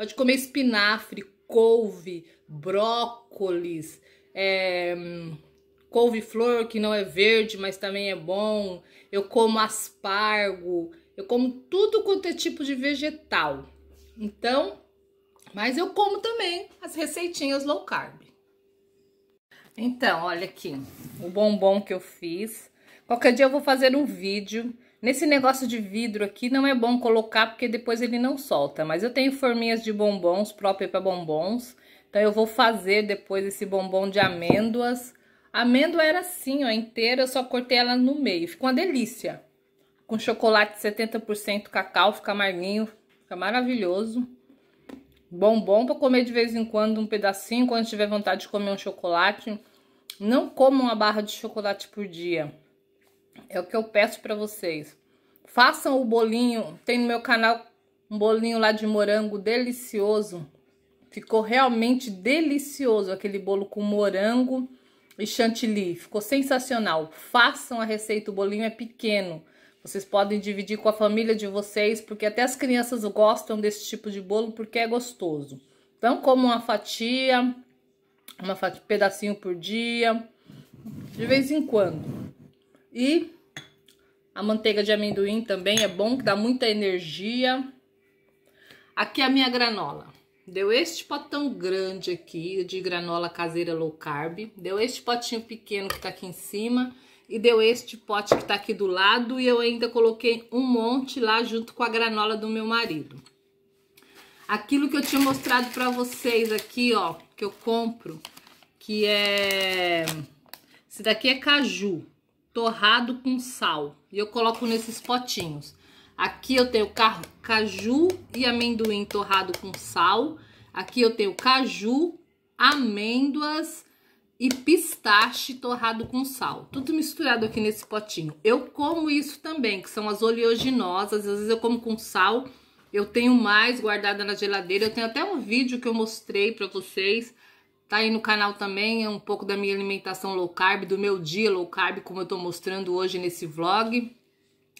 Pode comer espinafre, couve, brócolis, é, couve-flor, que não é verde, mas também é bom. Eu como aspargo, eu como tudo quanto é tipo de vegetal. Então, mas eu como também as receitinhas low carb. Então, olha aqui o bombom que eu fiz. Qualquer dia eu vou fazer um vídeo Nesse negócio de vidro aqui, não é bom colocar porque depois ele não solta. Mas eu tenho forminhas de bombons, própria para bombons. Então eu vou fazer depois esse bombom de amêndoas. A amêndoa era assim, ó, inteira, eu só cortei ela no meio. Ficou uma delícia. Com chocolate 70% cacau, fica amarguinho, fica maravilhoso. Bombom para comer de vez em quando um pedacinho, quando tiver vontade de comer um chocolate. Não coma uma barra de chocolate por dia. É o que eu peço para vocês. Façam o bolinho. Tem no meu canal um bolinho lá de morango delicioso. Ficou realmente delicioso aquele bolo com morango e chantilly. Ficou sensacional. Façam a receita, o bolinho é pequeno. Vocês podem dividir com a família de vocês, porque até as crianças gostam desse tipo de bolo, porque é gostoso. Então, como uma fatia, uma fatia, pedacinho por dia, de vez em quando. E a manteiga de amendoim também é bom, que dá muita energia. Aqui é a minha granola. Deu este potão grande aqui de granola caseira low carb. Deu este potinho pequeno que tá aqui em cima. E deu este pote que tá aqui do lado. E eu ainda coloquei um monte lá junto com a granola do meu marido. Aquilo que eu tinha mostrado pra vocês aqui, ó. Que eu compro. Que é... Esse daqui é caju torrado com sal. E eu coloco nesses potinhos. Aqui eu tenho caju e amendoim torrado com sal. Aqui eu tenho caju, amêndoas e pistache torrado com sal. Tudo misturado aqui nesse potinho. Eu como isso também, que são as oleaginosas. Às vezes eu como com sal. Eu tenho mais guardada na geladeira. Eu tenho até um vídeo que eu mostrei para vocês Tá aí no canal também é um pouco da minha alimentação low carb, do meu dia low carb, como eu tô mostrando hoje nesse vlog.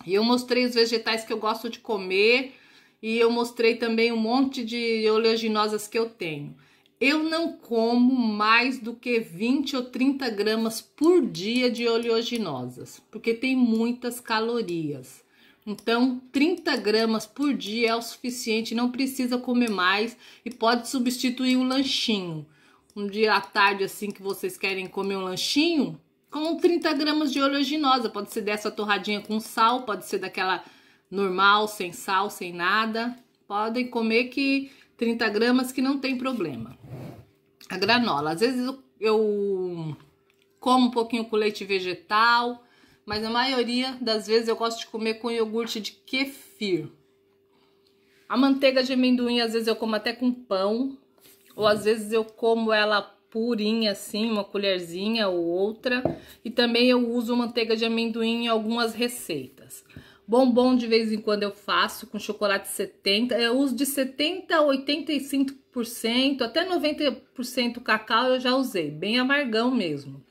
E eu mostrei os vegetais que eu gosto de comer e eu mostrei também um monte de oleaginosas que eu tenho. Eu não como mais do que 20 ou 30 gramas por dia de oleaginosas, porque tem muitas calorias. Então, 30 gramas por dia é o suficiente, não precisa comer mais e pode substituir o lanchinho um dia à tarde assim que vocês querem comer um lanchinho, com 30 gramas de oleaginosa. Pode ser dessa torradinha com sal, pode ser daquela normal, sem sal, sem nada. Podem comer que 30 gramas que não tem problema. A granola, às vezes eu, eu como um pouquinho com leite vegetal, mas na maioria das vezes eu gosto de comer com iogurte de kefir. A manteiga de amendoim, às vezes eu como até com pão, ou às vezes eu como ela purinha assim, uma colherzinha ou outra, e também eu uso manteiga de amendoim em algumas receitas. Bombom de vez em quando eu faço com chocolate 70, eu uso de 70 a 85%, até 90% cacau eu já usei, bem amargão mesmo.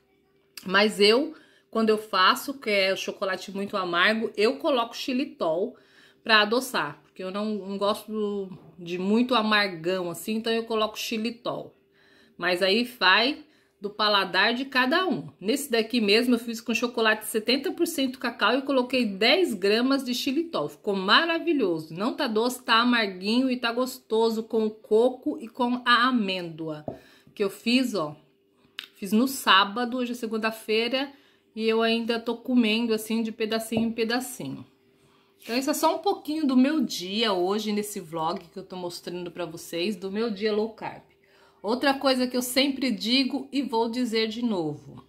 Mas eu, quando eu faço, que é o chocolate muito amargo, eu coloco xilitol para adoçar, porque eu não, não gosto do de muito amargão assim, então eu coloco xilitol. Mas aí vai do paladar de cada um. Nesse daqui mesmo eu fiz com chocolate 70% cacau e coloquei 10 gramas de xilitol. Ficou maravilhoso. Não tá doce, tá amarguinho e tá gostoso com o coco e com a amêndoa. Que eu fiz, ó. Fiz no sábado, hoje é segunda-feira. E eu ainda tô comendo assim de pedacinho em pedacinho. Então isso é só um pouquinho do meu dia hoje nesse vlog que eu tô mostrando para vocês, do meu dia low carb. Outra coisa que eu sempre digo e vou dizer de novo,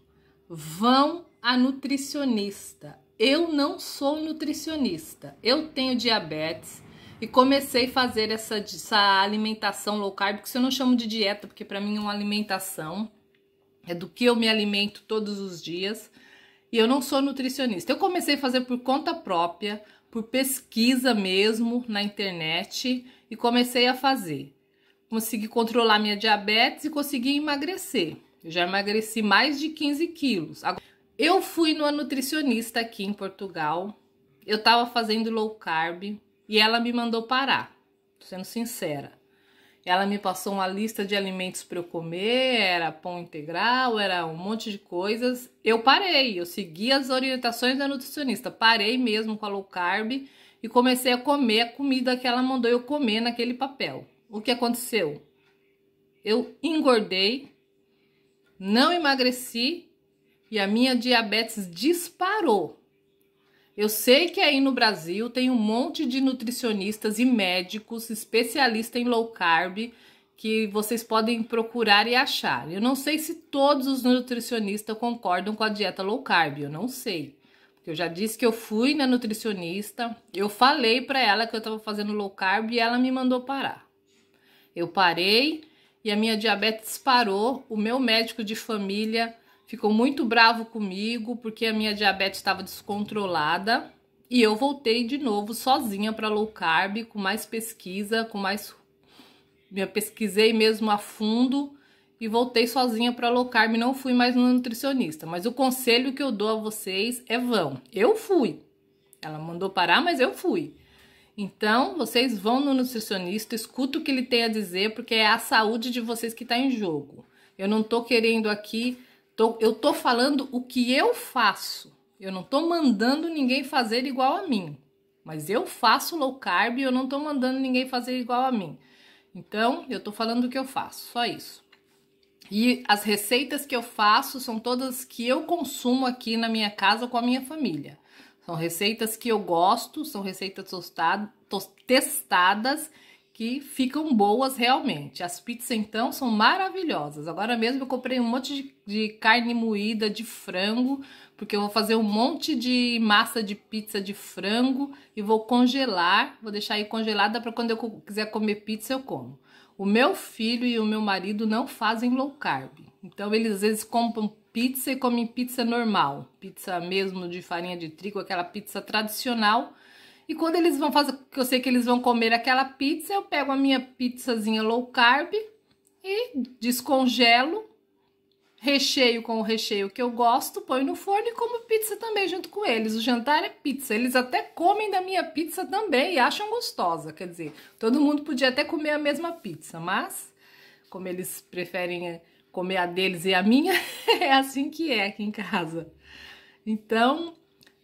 vão a nutricionista. Eu não sou nutricionista. Eu tenho diabetes e comecei a fazer essa, essa alimentação low carb, que se eu não chamo de dieta, porque para mim é uma alimentação, é do que eu me alimento todos os dias. E eu não sou nutricionista. Eu comecei a fazer por conta própria, por pesquisa mesmo na internet e comecei a fazer. Consegui controlar minha diabetes e consegui emagrecer. Eu já emagreci mais de 15 quilos. Eu fui numa nutricionista aqui em Portugal. Eu tava fazendo low carb e ela me mandou parar, sendo sincera. Ela me passou uma lista de alimentos para eu comer, era pão integral, era um monte de coisas. Eu parei, eu segui as orientações da nutricionista, parei mesmo com a low carb e comecei a comer a comida que ela mandou eu comer naquele papel. O que aconteceu? Eu engordei, não emagreci e a minha diabetes disparou. Eu sei que aí no Brasil tem um monte de nutricionistas e médicos especialistas em low carb que vocês podem procurar e achar. Eu não sei se todos os nutricionistas concordam com a dieta low carb, eu não sei. Eu já disse que eu fui na nutricionista, eu falei para ela que eu estava fazendo low carb e ela me mandou parar. Eu parei e a minha diabetes parou, o meu médico de família ficou muito bravo comigo porque a minha diabetes estava descontrolada e eu voltei de novo sozinha para low carb, com mais pesquisa, com mais eu pesquisei mesmo a fundo e voltei sozinha para low carb, não fui mais no nutricionista, mas o conselho que eu dou a vocês é vão. Eu fui. Ela mandou parar, mas eu fui. Então, vocês vão no nutricionista, escuta o que ele tem a dizer, porque é a saúde de vocês que está em jogo. Eu não estou querendo aqui eu tô falando o que eu faço. Eu não tô mandando ninguém fazer igual a mim. Mas eu faço low carb e eu não tô mandando ninguém fazer igual a mim. Então, eu tô falando o que eu faço, só isso. E as receitas que eu faço são todas que eu consumo aqui na minha casa com a minha família. São receitas que eu gosto, são receitas tostado, testadas que ficam boas realmente. As pizzas, então, são maravilhosas. Agora mesmo eu comprei um monte de, de carne moída, de frango, porque eu vou fazer um monte de massa de pizza de frango e vou congelar. Vou deixar aí congelada para quando eu quiser comer pizza eu como. O meu filho e o meu marido não fazem low carb. Então eles às vezes compram pizza e comem pizza normal, pizza mesmo de farinha de trigo, aquela pizza tradicional e quando eles vão fazer, que eu sei que eles vão comer aquela pizza, eu pego a minha pizzazinha low carb e descongelo, recheio com o recheio que eu gosto, põe no forno e como pizza também junto com eles. O jantar é pizza, eles até comem da minha pizza também e acham gostosa, quer dizer, todo mundo podia até comer a mesma pizza, mas como eles preferem eh, comer a deles e a minha, é assim que é aqui em casa. Então,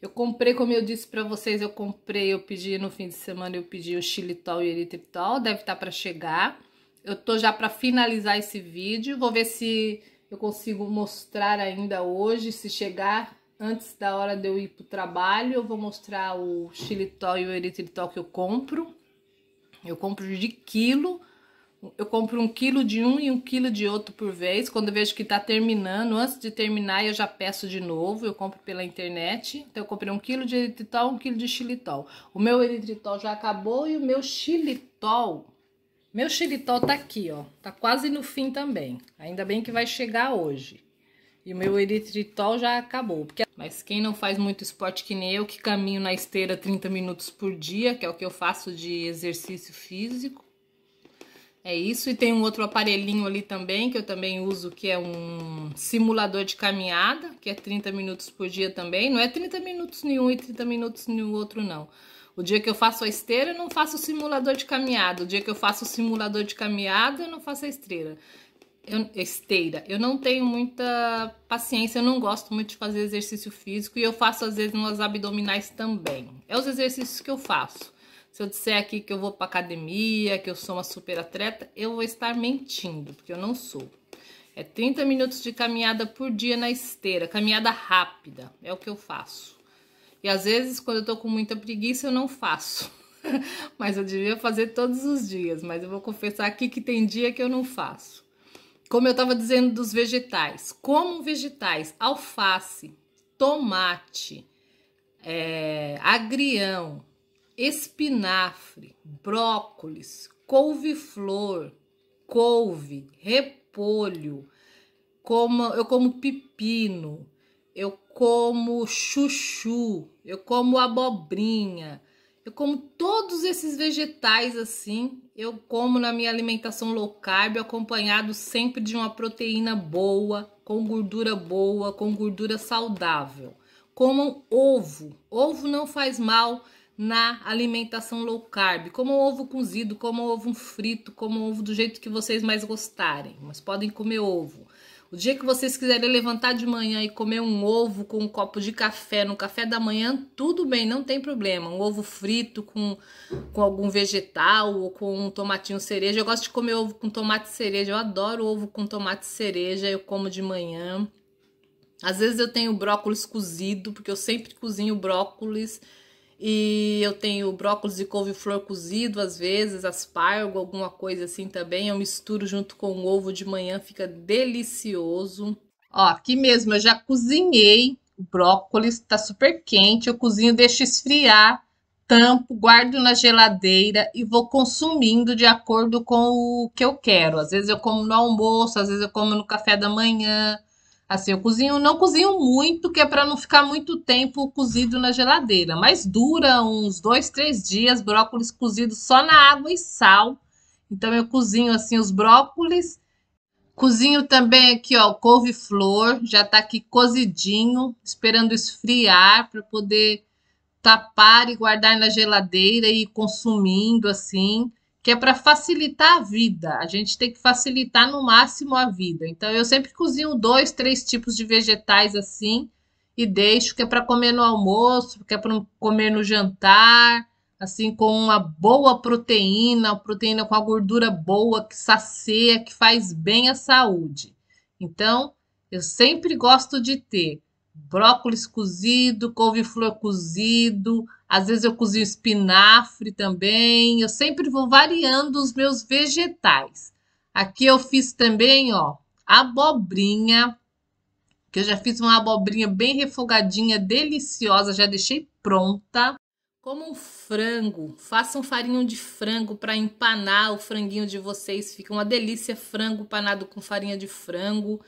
eu comprei, como eu disse para vocês, eu comprei, eu pedi no fim de semana, eu pedi o xilitol e o eritritol, deve estar tá para chegar. Eu tô já para finalizar esse vídeo, vou ver se eu consigo mostrar ainda hoje, se chegar antes da hora de eu ir pro trabalho, eu vou mostrar o xilitol e o eritritol que eu compro. Eu compro de quilo, eu compro um quilo de um e um quilo de outro por vez. Quando eu vejo que tá terminando, antes de terminar eu já peço de novo. Eu compro pela internet. Então eu comprei um quilo de eritritol, um quilo de xilitol. O meu eritritol já acabou e o meu xilitol... Meu xilitol tá aqui, ó. Tá quase no fim também. Ainda bem que vai chegar hoje. E o meu eritritol já acabou. Porque... Mas quem não faz muito esporte que nem eu, que caminho na esteira 30 minutos por dia, que é o que eu faço de exercício físico é isso, e tem um outro aparelhinho ali também, que eu também uso, que é um simulador de caminhada, que é 30 minutos por dia também. Não é 30 minutos nenhum e 30 minutos no outro, não. O dia que eu faço a esteira, eu não faço o simulador de caminhada. O dia que eu faço o simulador de caminhada, eu não faço a esteira. Eu, esteira. Eu não tenho muita paciência, eu não gosto muito de fazer exercício físico e eu faço às vezes umas abdominais também. É os exercícios que eu faço. Se eu disser aqui que eu vou para academia, que eu sou uma super atleta, eu vou estar mentindo, porque eu não sou. É 30 minutos de caminhada por dia na esteira, caminhada rápida, é o que eu faço. E às vezes, quando eu tô com muita preguiça, eu não faço. mas eu devia fazer todos os dias, mas eu vou confessar aqui que tem dia que eu não faço. Como eu estava dizendo dos vegetais, como vegetais, alface, tomate, é, agrião, espinafre, brócolis, couve-flor, couve, repolho, como, eu como pepino, eu como chuchu, eu como abobrinha, eu como todos esses vegetais assim, eu como na minha alimentação low carb, acompanhado sempre de uma proteína boa, com gordura boa, com gordura saudável. Comam ovo. Ovo não faz mal na alimentação low carb, como ovo cozido, como ovo frito, como ovo do jeito que vocês mais gostarem, mas podem comer ovo. O dia que vocês quiserem levantar de manhã e comer um ovo com um copo de café no café da manhã, tudo bem, não tem problema. Um ovo frito com, com algum vegetal ou com um tomatinho cereja. Eu gosto de comer ovo com tomate cereja, eu adoro ovo com tomate cereja, eu como de manhã. Às vezes eu tenho brócolis cozido, porque eu sempre cozinho brócolis. E eu tenho brócolis e couve-flor cozido, às vezes, aspargo, alguma coisa assim também. Eu misturo junto com o ovo de manhã, fica delicioso. Ó, aqui mesmo eu já cozinhei o brócolis, tá super quente. Eu cozinho, deixo esfriar, tampo, guardo na geladeira e vou consumindo de acordo com o que eu quero. Às vezes eu como no almoço, às vezes eu como no café da manhã. Assim, eu cozinho, não cozinho muito, que é para não ficar muito tempo cozido na geladeira, mas dura uns dois, três dias brócolis cozido só na água e sal. Então eu cozinho assim os brócolis, cozinho também aqui ó, couve-flor, já tá aqui cozidinho, esperando esfriar para poder tapar e guardar na geladeira e consumindo assim que é para facilitar a vida. A gente tem que facilitar no máximo a vida. Então, eu sempre cozinho dois, três tipos de vegetais assim e deixo que é para comer no almoço, que é para comer no jantar, assim, com uma boa proteína, proteína com a gordura boa, que sacia, que faz bem à saúde. Então, eu sempre gosto de ter brócolis cozido, couve-flor cozido, às vezes eu cozinho espinafre também. Eu sempre vou variando os meus vegetais. Aqui eu fiz também, ó, abobrinha. Que eu já fiz uma abobrinha bem refogadinha, deliciosa. Já deixei pronta. Como um frango, faça um farinho de frango para empanar o franguinho de vocês. Fica uma delícia frango panado com farinha de frango.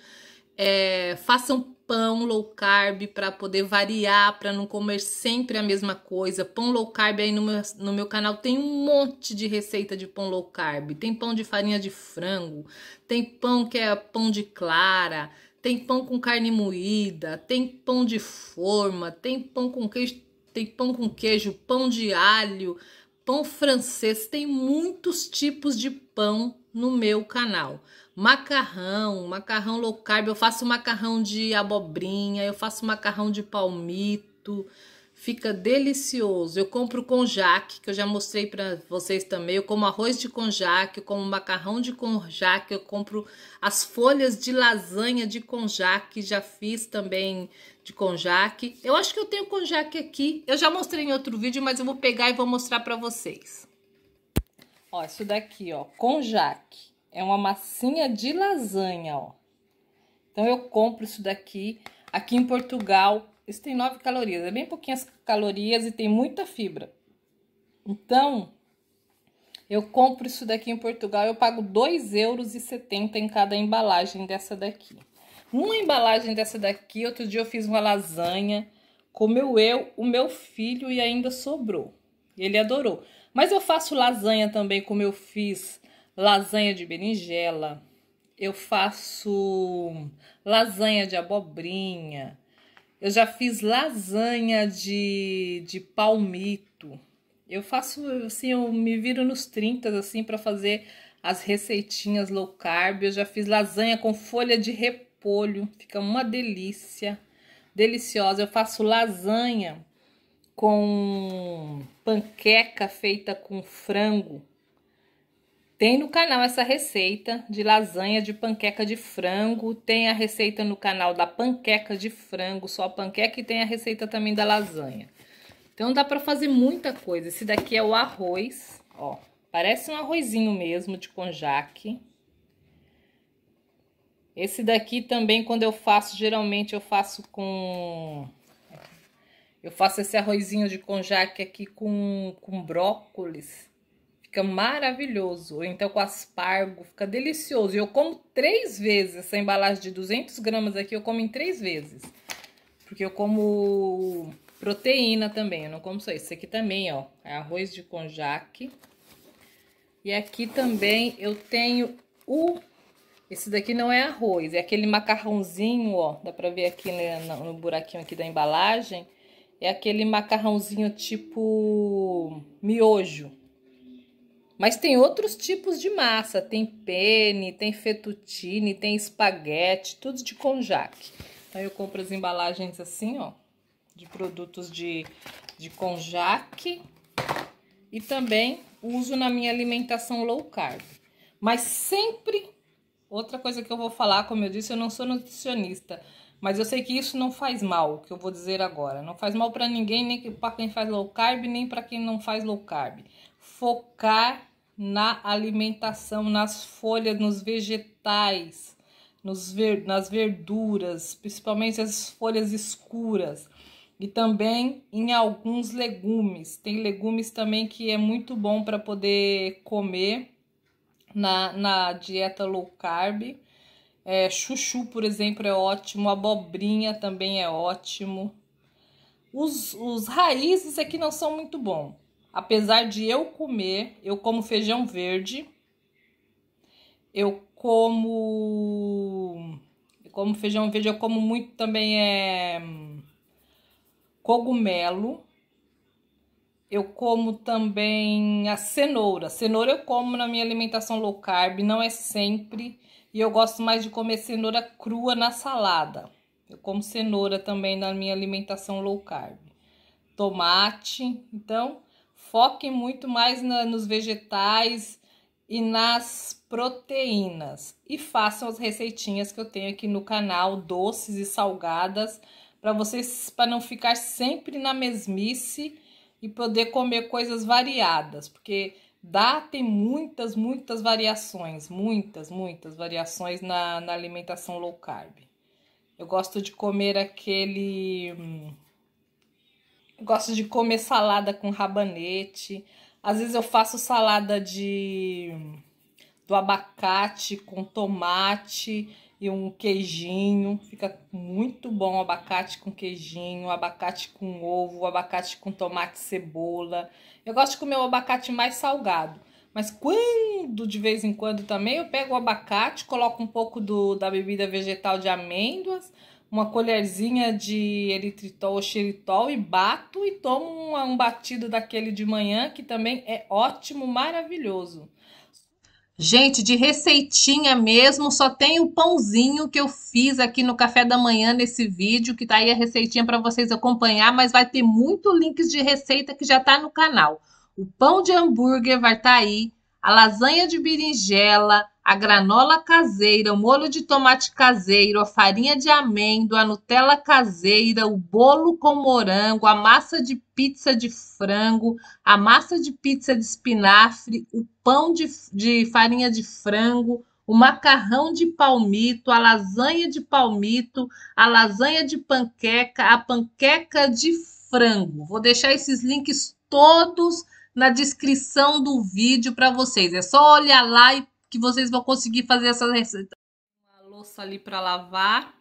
É, façam pão low carb para poder variar, para não comer sempre a mesma coisa. Pão low carb aí no meu, no meu canal tem um monte de receita de pão low carb. Tem pão de farinha de frango, tem pão que é pão de clara, tem pão com carne moída, tem pão de forma, tem pão com queijo, tem pão com queijo, pão de alho, pão francês, tem muitos tipos de pão no meu canal. Macarrão, macarrão low carb, eu faço macarrão de abobrinha, eu faço macarrão de palmito, fica delicioso. Eu compro conjac, que eu já mostrei para vocês também, eu como arroz de conjac, eu como macarrão de conjac, eu compro as folhas de lasanha de conjac, já fiz também de conjac. Eu acho que eu tenho conjac aqui, eu já mostrei em outro vídeo, mas eu vou pegar e vou mostrar para vocês. Ó, isso daqui, ó, conjac. É uma massinha de lasanha, ó. Então, eu compro isso daqui. Aqui em Portugal, isso tem 9 calorias. É bem pouquinhas calorias e tem muita fibra. Então, eu compro isso daqui em Portugal, eu pago 2,70 euros em cada embalagem dessa daqui. Uma embalagem dessa daqui, outro dia eu fiz uma lasanha, comeu eu, o meu filho e ainda sobrou. Ele adorou. Mas eu faço lasanha também, como eu fiz lasanha de berinjela. Eu faço lasanha de abobrinha. Eu já fiz lasanha de, de palmito. Eu faço, assim, eu me viro nos 30, assim, para fazer as receitinhas low carb. Eu já fiz lasanha com folha de repolho, fica uma delícia, deliciosa. Eu faço lasanha com panqueca feita com frango. Tem no canal essa receita de lasanha de panqueca de frango. Tem a receita no canal da panqueca de frango, só panqueca, e tem a receita também da lasanha. Então dá para fazer muita coisa. Esse daqui é o arroz, ó. Parece um arrozinho mesmo de conjaque. Esse daqui também, quando eu faço, geralmente eu faço com eu faço esse arrozinho de konjac aqui com, com brócolis. Fica maravilhoso. Ou então com aspargo, fica delicioso. E eu como três vezes essa embalagem de 200 gramas aqui, eu como em três vezes. Porque eu como proteína também, eu não como só isso. Esse aqui também, ó, é arroz de konjac. E aqui também eu tenho o... Esse daqui não é arroz, é aquele macarrãozinho, ó. Dá pra ver aqui né, no buraquinho aqui da embalagem é aquele macarrãozinho tipo miojo. Mas tem outros tipos de massa, tem penne, tem fettuccine, tem espaguete, tudo de konjac. Então eu compro as embalagens assim, ó, de produtos de, de konjac e também uso na minha alimentação low carb. Mas sempre, outra coisa que eu vou falar, como eu disse, eu não sou nutricionista, mas eu sei que isso não faz mal, o que eu vou dizer agora. Não faz mal para ninguém, nem para quem faz low carb, nem para quem não faz low carb. Focar na alimentação, nas folhas, nos vegetais, nos ver, nas verduras, principalmente as folhas escuras. E também em alguns legumes. Tem legumes também que é muito bom para poder comer na, na dieta low carb é, chuchu, por exemplo, é ótimo. Abobrinha também é ótimo. Os, os raízes aqui não são muito bons. Apesar de eu comer, eu como feijão verde. Eu como... Eu como feijão verde, eu como muito também é cogumelo. Eu como também a cenoura. Cenoura eu como na minha alimentação low carb, não é sempre. E eu gosto mais de comer cenoura crua na salada. Eu como cenoura também na minha alimentação low carb. Tomate. Então, foque muito mais na, nos vegetais e nas proteínas. E façam as receitinhas que eu tenho aqui no canal, doces e salgadas, para vocês para não ficar sempre na mesmice e poder comer coisas variadas, porque Dá tem muitas, muitas variações, muitas, muitas variações na, na alimentação low carb. Eu gosto de comer aquele. Hum, gosto de comer salada com rabanete. Às vezes eu faço salada de hum, do abacate com tomate e um queijinho. Fica muito bom abacate com queijinho, abacate com ovo, abacate com tomate e cebola. Eu gosto de comer o abacate mais salgado. Mas quando, de vez em quando também, eu pego o abacate, coloco um pouco do, da bebida vegetal de amêndoas, uma colherzinha de eritritol ou xeritol e bato e tomo um, um batido daquele de manhã, que também é ótimo, maravilhoso. Gente, de receitinha mesmo, só tem o pãozinho que eu fiz aqui no café da manhã nesse vídeo, que tá aí a receitinha para vocês acompanhar, mas vai ter muito links de receita que já tá no canal. O pão de hambúrguer vai estar tá aí, a lasanha de berinjela, a granola caseira, o molho de tomate caseiro, a farinha de amêndoa, a Nutella caseira, o bolo com morango, a massa de pizza de frango, a massa de pizza de espinafre, o pão de, de farinha de frango, o macarrão de palmito, a lasanha de palmito, a lasanha de panqueca, a panqueca de frango. Vou deixar esses links todos na descrição do vídeo para vocês. É só olhar lá e que vocês vão conseguir fazer essa receita. A louça ali para lavar.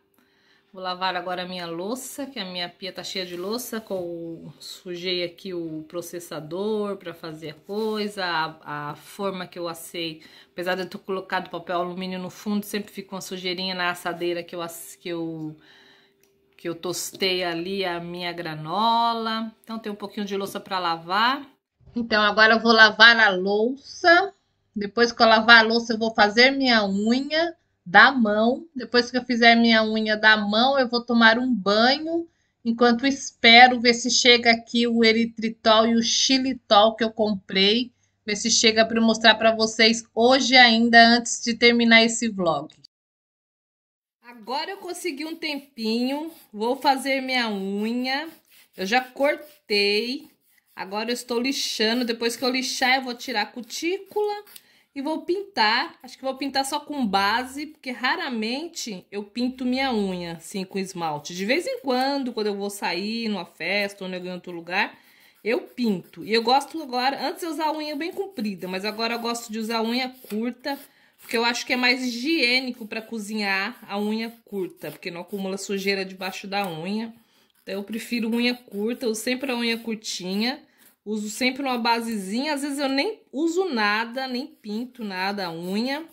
Vou lavar agora a minha louça, que a minha pia tá cheia de louça, com sujei aqui o processador para fazer a coisa, a, a, forma que eu assei, apesar de eu ter colocado papel alumínio no fundo, sempre fica uma sujeirinha na assadeira que eu que eu que eu tostei ali a minha granola. Então tem um pouquinho de louça para lavar. Então agora eu vou lavar a louça. Depois que eu lavar a louça, eu vou fazer minha unha da mão. Depois que eu fizer minha unha da mão, eu vou tomar um banho. Enquanto espero ver se chega aqui o eritritol e o xilitol que eu comprei. Ver se chega para mostrar para vocês hoje ainda, antes de terminar esse vlog. Agora eu consegui um tempinho, vou fazer minha unha. Eu já cortei, Agora eu estou lixando, depois que eu lixar eu vou tirar a cutícula e vou pintar. Acho que vou pintar só com base, porque raramente eu pinto minha unha assim com esmalte. De vez em quando, quando eu vou sair numa festa ou em outro lugar, eu pinto. E eu gosto agora, antes eu usava unha bem comprida, mas agora eu gosto de usar unha curta, porque eu acho que é mais higiênico para cozinhar a unha curta, porque não acumula sujeira debaixo da unha. Então eu prefiro unha curta, eu sempre a unha curtinha. Uso sempre uma basezinha, às vezes eu nem uso nada, nem pinto nada a unha,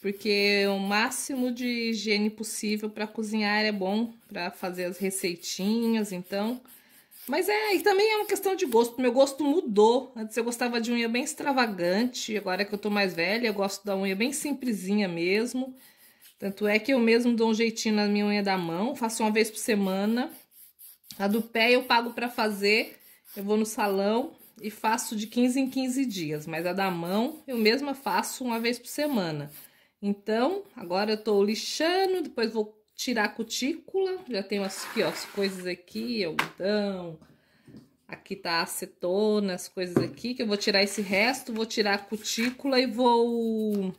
porque o máximo de higiene possível para cozinhar é bom para fazer as receitinhas, então. Mas é, e também é uma questão de gosto. Meu gosto mudou. Antes eu gostava de unha bem extravagante, agora que eu tô mais velha, eu gosto da unha bem simplesinha mesmo. Tanto é que eu mesmo dou um jeitinho na minha unha da mão, faço uma vez por semana. A do pé eu pago para fazer eu vou no salão e faço de 15 em 15 dias, mas a da mão eu mesma faço uma vez por semana. Então, agora eu tô lixando, depois vou tirar a cutícula, já tenho aqui, ó, as coisas aqui, algodão, aqui tá acetona, as coisas aqui, que eu vou tirar esse resto, vou tirar a cutícula e vou...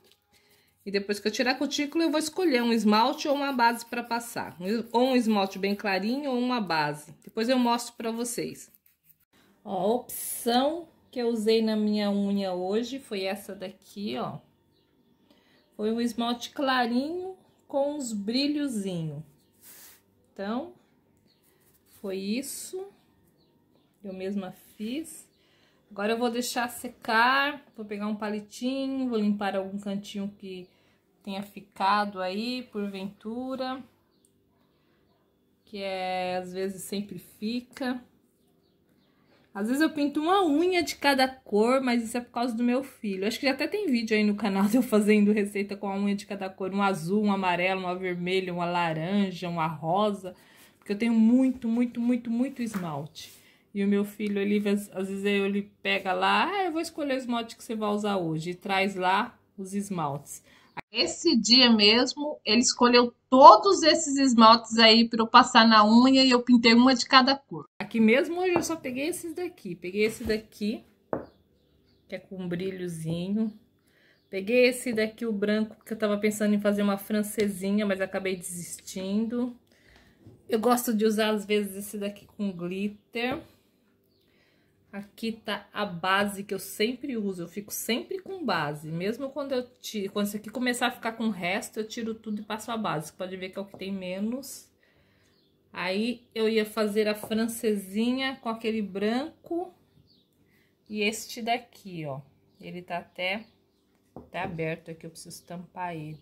E depois que eu tirar a cutícula, eu vou escolher um esmalte ou uma base para passar. Ou um esmalte bem clarinho ou uma base. Depois eu mostro para vocês. Ó, a opção que eu usei na minha unha hoje foi essa daqui, ó. Foi um esmalte clarinho com uns brilhozinho. Então, foi isso. Eu mesma fiz. Agora eu vou deixar secar, vou pegar um palitinho, vou limpar algum cantinho que tenha ficado aí, porventura. Que é, às vezes sempre fica. Às vezes eu pinto uma unha de cada cor, mas isso é por causa do meu filho. Acho que já até tem vídeo aí no canal de eu fazendo receita com a unha de cada cor. Um azul, um amarelo, uma vermelha, uma laranja, uma rosa. Porque eu tenho muito, muito, muito, muito esmalte. E o meu filho, ele, às vezes ele pega lá, ah, eu vou escolher o esmalte que você vai usar hoje. E traz lá os esmaltes. Esse dia mesmo, ele escolheu todos esses esmaltes aí para eu passar na unha e eu pintei uma de cada cor. Aqui mesmo hoje eu só peguei esses daqui. Peguei esse daqui, que é com um brilhozinho. Peguei esse daqui, o branco, porque eu tava pensando em fazer uma francesinha, mas acabei desistindo. Eu gosto de usar, às vezes, esse daqui com glitter. Aqui tá a base que eu sempre uso, eu fico sempre com base. Mesmo quando eu tiro, quando isso aqui começar a ficar com resto, eu tiro tudo e passo a base. Você pode ver que é o que tem menos. Aí eu ia fazer a francesinha com aquele branco e este daqui, ó. Ele tá até até tá aberto aqui, eu preciso tampar ele.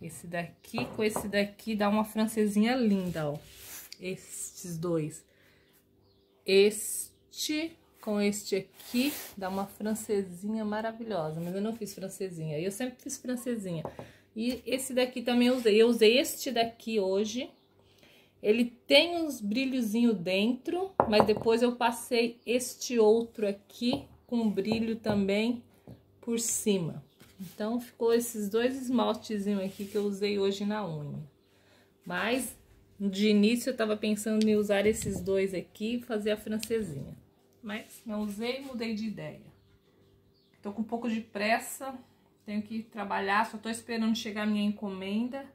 Esse daqui com esse daqui dá uma francesinha linda, ó. Estes dois. Este este, com este aqui, dá uma francesinha maravilhosa. Mas eu não fiz francesinha, eu sempre fiz francesinha. E esse daqui também eu usei. Eu usei este daqui hoje. Ele tem uns brilhozinho dentro, mas depois eu passei este outro aqui com brilho também por cima. Então, ficou esses dois esmaltezinhos aqui que eu usei hoje na unha. Mas, de início, eu tava pensando em usar esses dois aqui e fazer a francesinha mas não usei mudei de ideia. Tô com um pouco de pressa, tenho que trabalhar, só tô esperando chegar a minha encomenda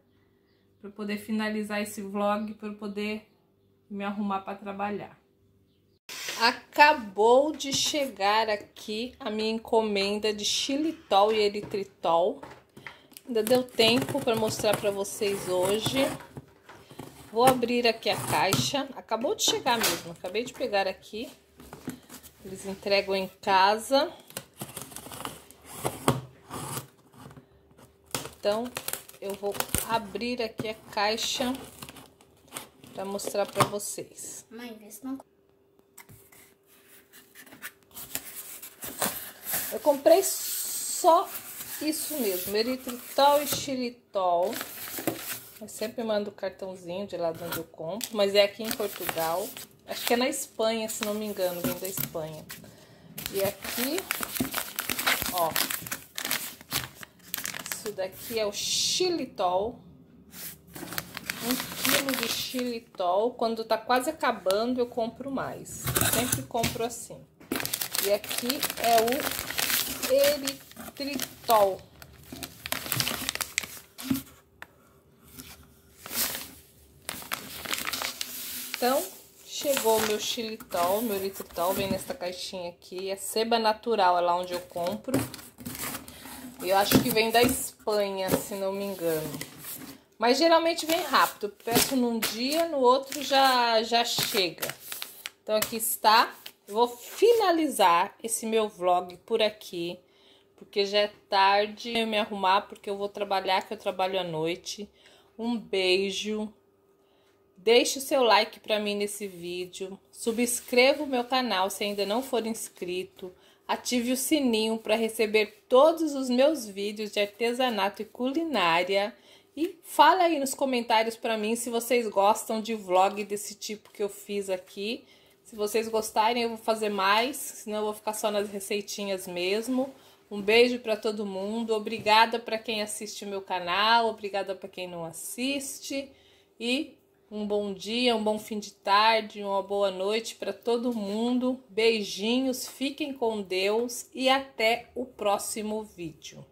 para poder finalizar esse vlog, para poder me arrumar para trabalhar. Acabou de chegar aqui a minha encomenda de xilitol e eritritol. Ainda deu tempo para mostrar para vocês hoje. Vou abrir aqui a caixa. Acabou de chegar mesmo. Acabei de pegar aqui. Eles entregam em casa. Então, eu vou abrir aqui a caixa para mostrar para vocês. Mãe, vê se não... Eu comprei só isso mesmo, eritritol e xilitol. Eu sempre mando o cartãozinho de lá de onde eu compro, mas é aqui em Portugal. Acho que é na Espanha, se não me engano, vem da Espanha. E aqui, ó. Isso daqui é o xilitol. Um quilo de xilitol. Quando tá quase acabando, eu compro mais. Sempre compro assim. E aqui é o eritritol. Então, Chegou o meu xilitol, meu litritol, vem nessa caixinha aqui. É seba natural, é lá onde eu compro. Eu acho que vem da Espanha, se não me engano. Mas geralmente vem rápido. Eu peço num dia, no outro já, já chega. Então aqui está. Eu vou finalizar esse meu vlog por aqui. Porque já é tarde. Eu me arrumar porque eu vou trabalhar, que eu trabalho à noite. Um beijo. Deixe o seu like para mim nesse vídeo, subscreva o meu canal se ainda não for inscrito, ative o sininho para receber todos os meus vídeos de artesanato e culinária e fala aí nos comentários para mim se vocês gostam de vlog desse tipo que eu fiz aqui. Se vocês gostarem, eu vou fazer mais, senão eu vou ficar só nas receitinhas mesmo. Um beijo para todo mundo. Obrigada para quem assiste o meu canal, obrigada para quem não assiste. E um bom dia, um bom fim de tarde, uma boa noite para todo mundo. Beijinhos, fiquem com Deus e até o próximo vídeo.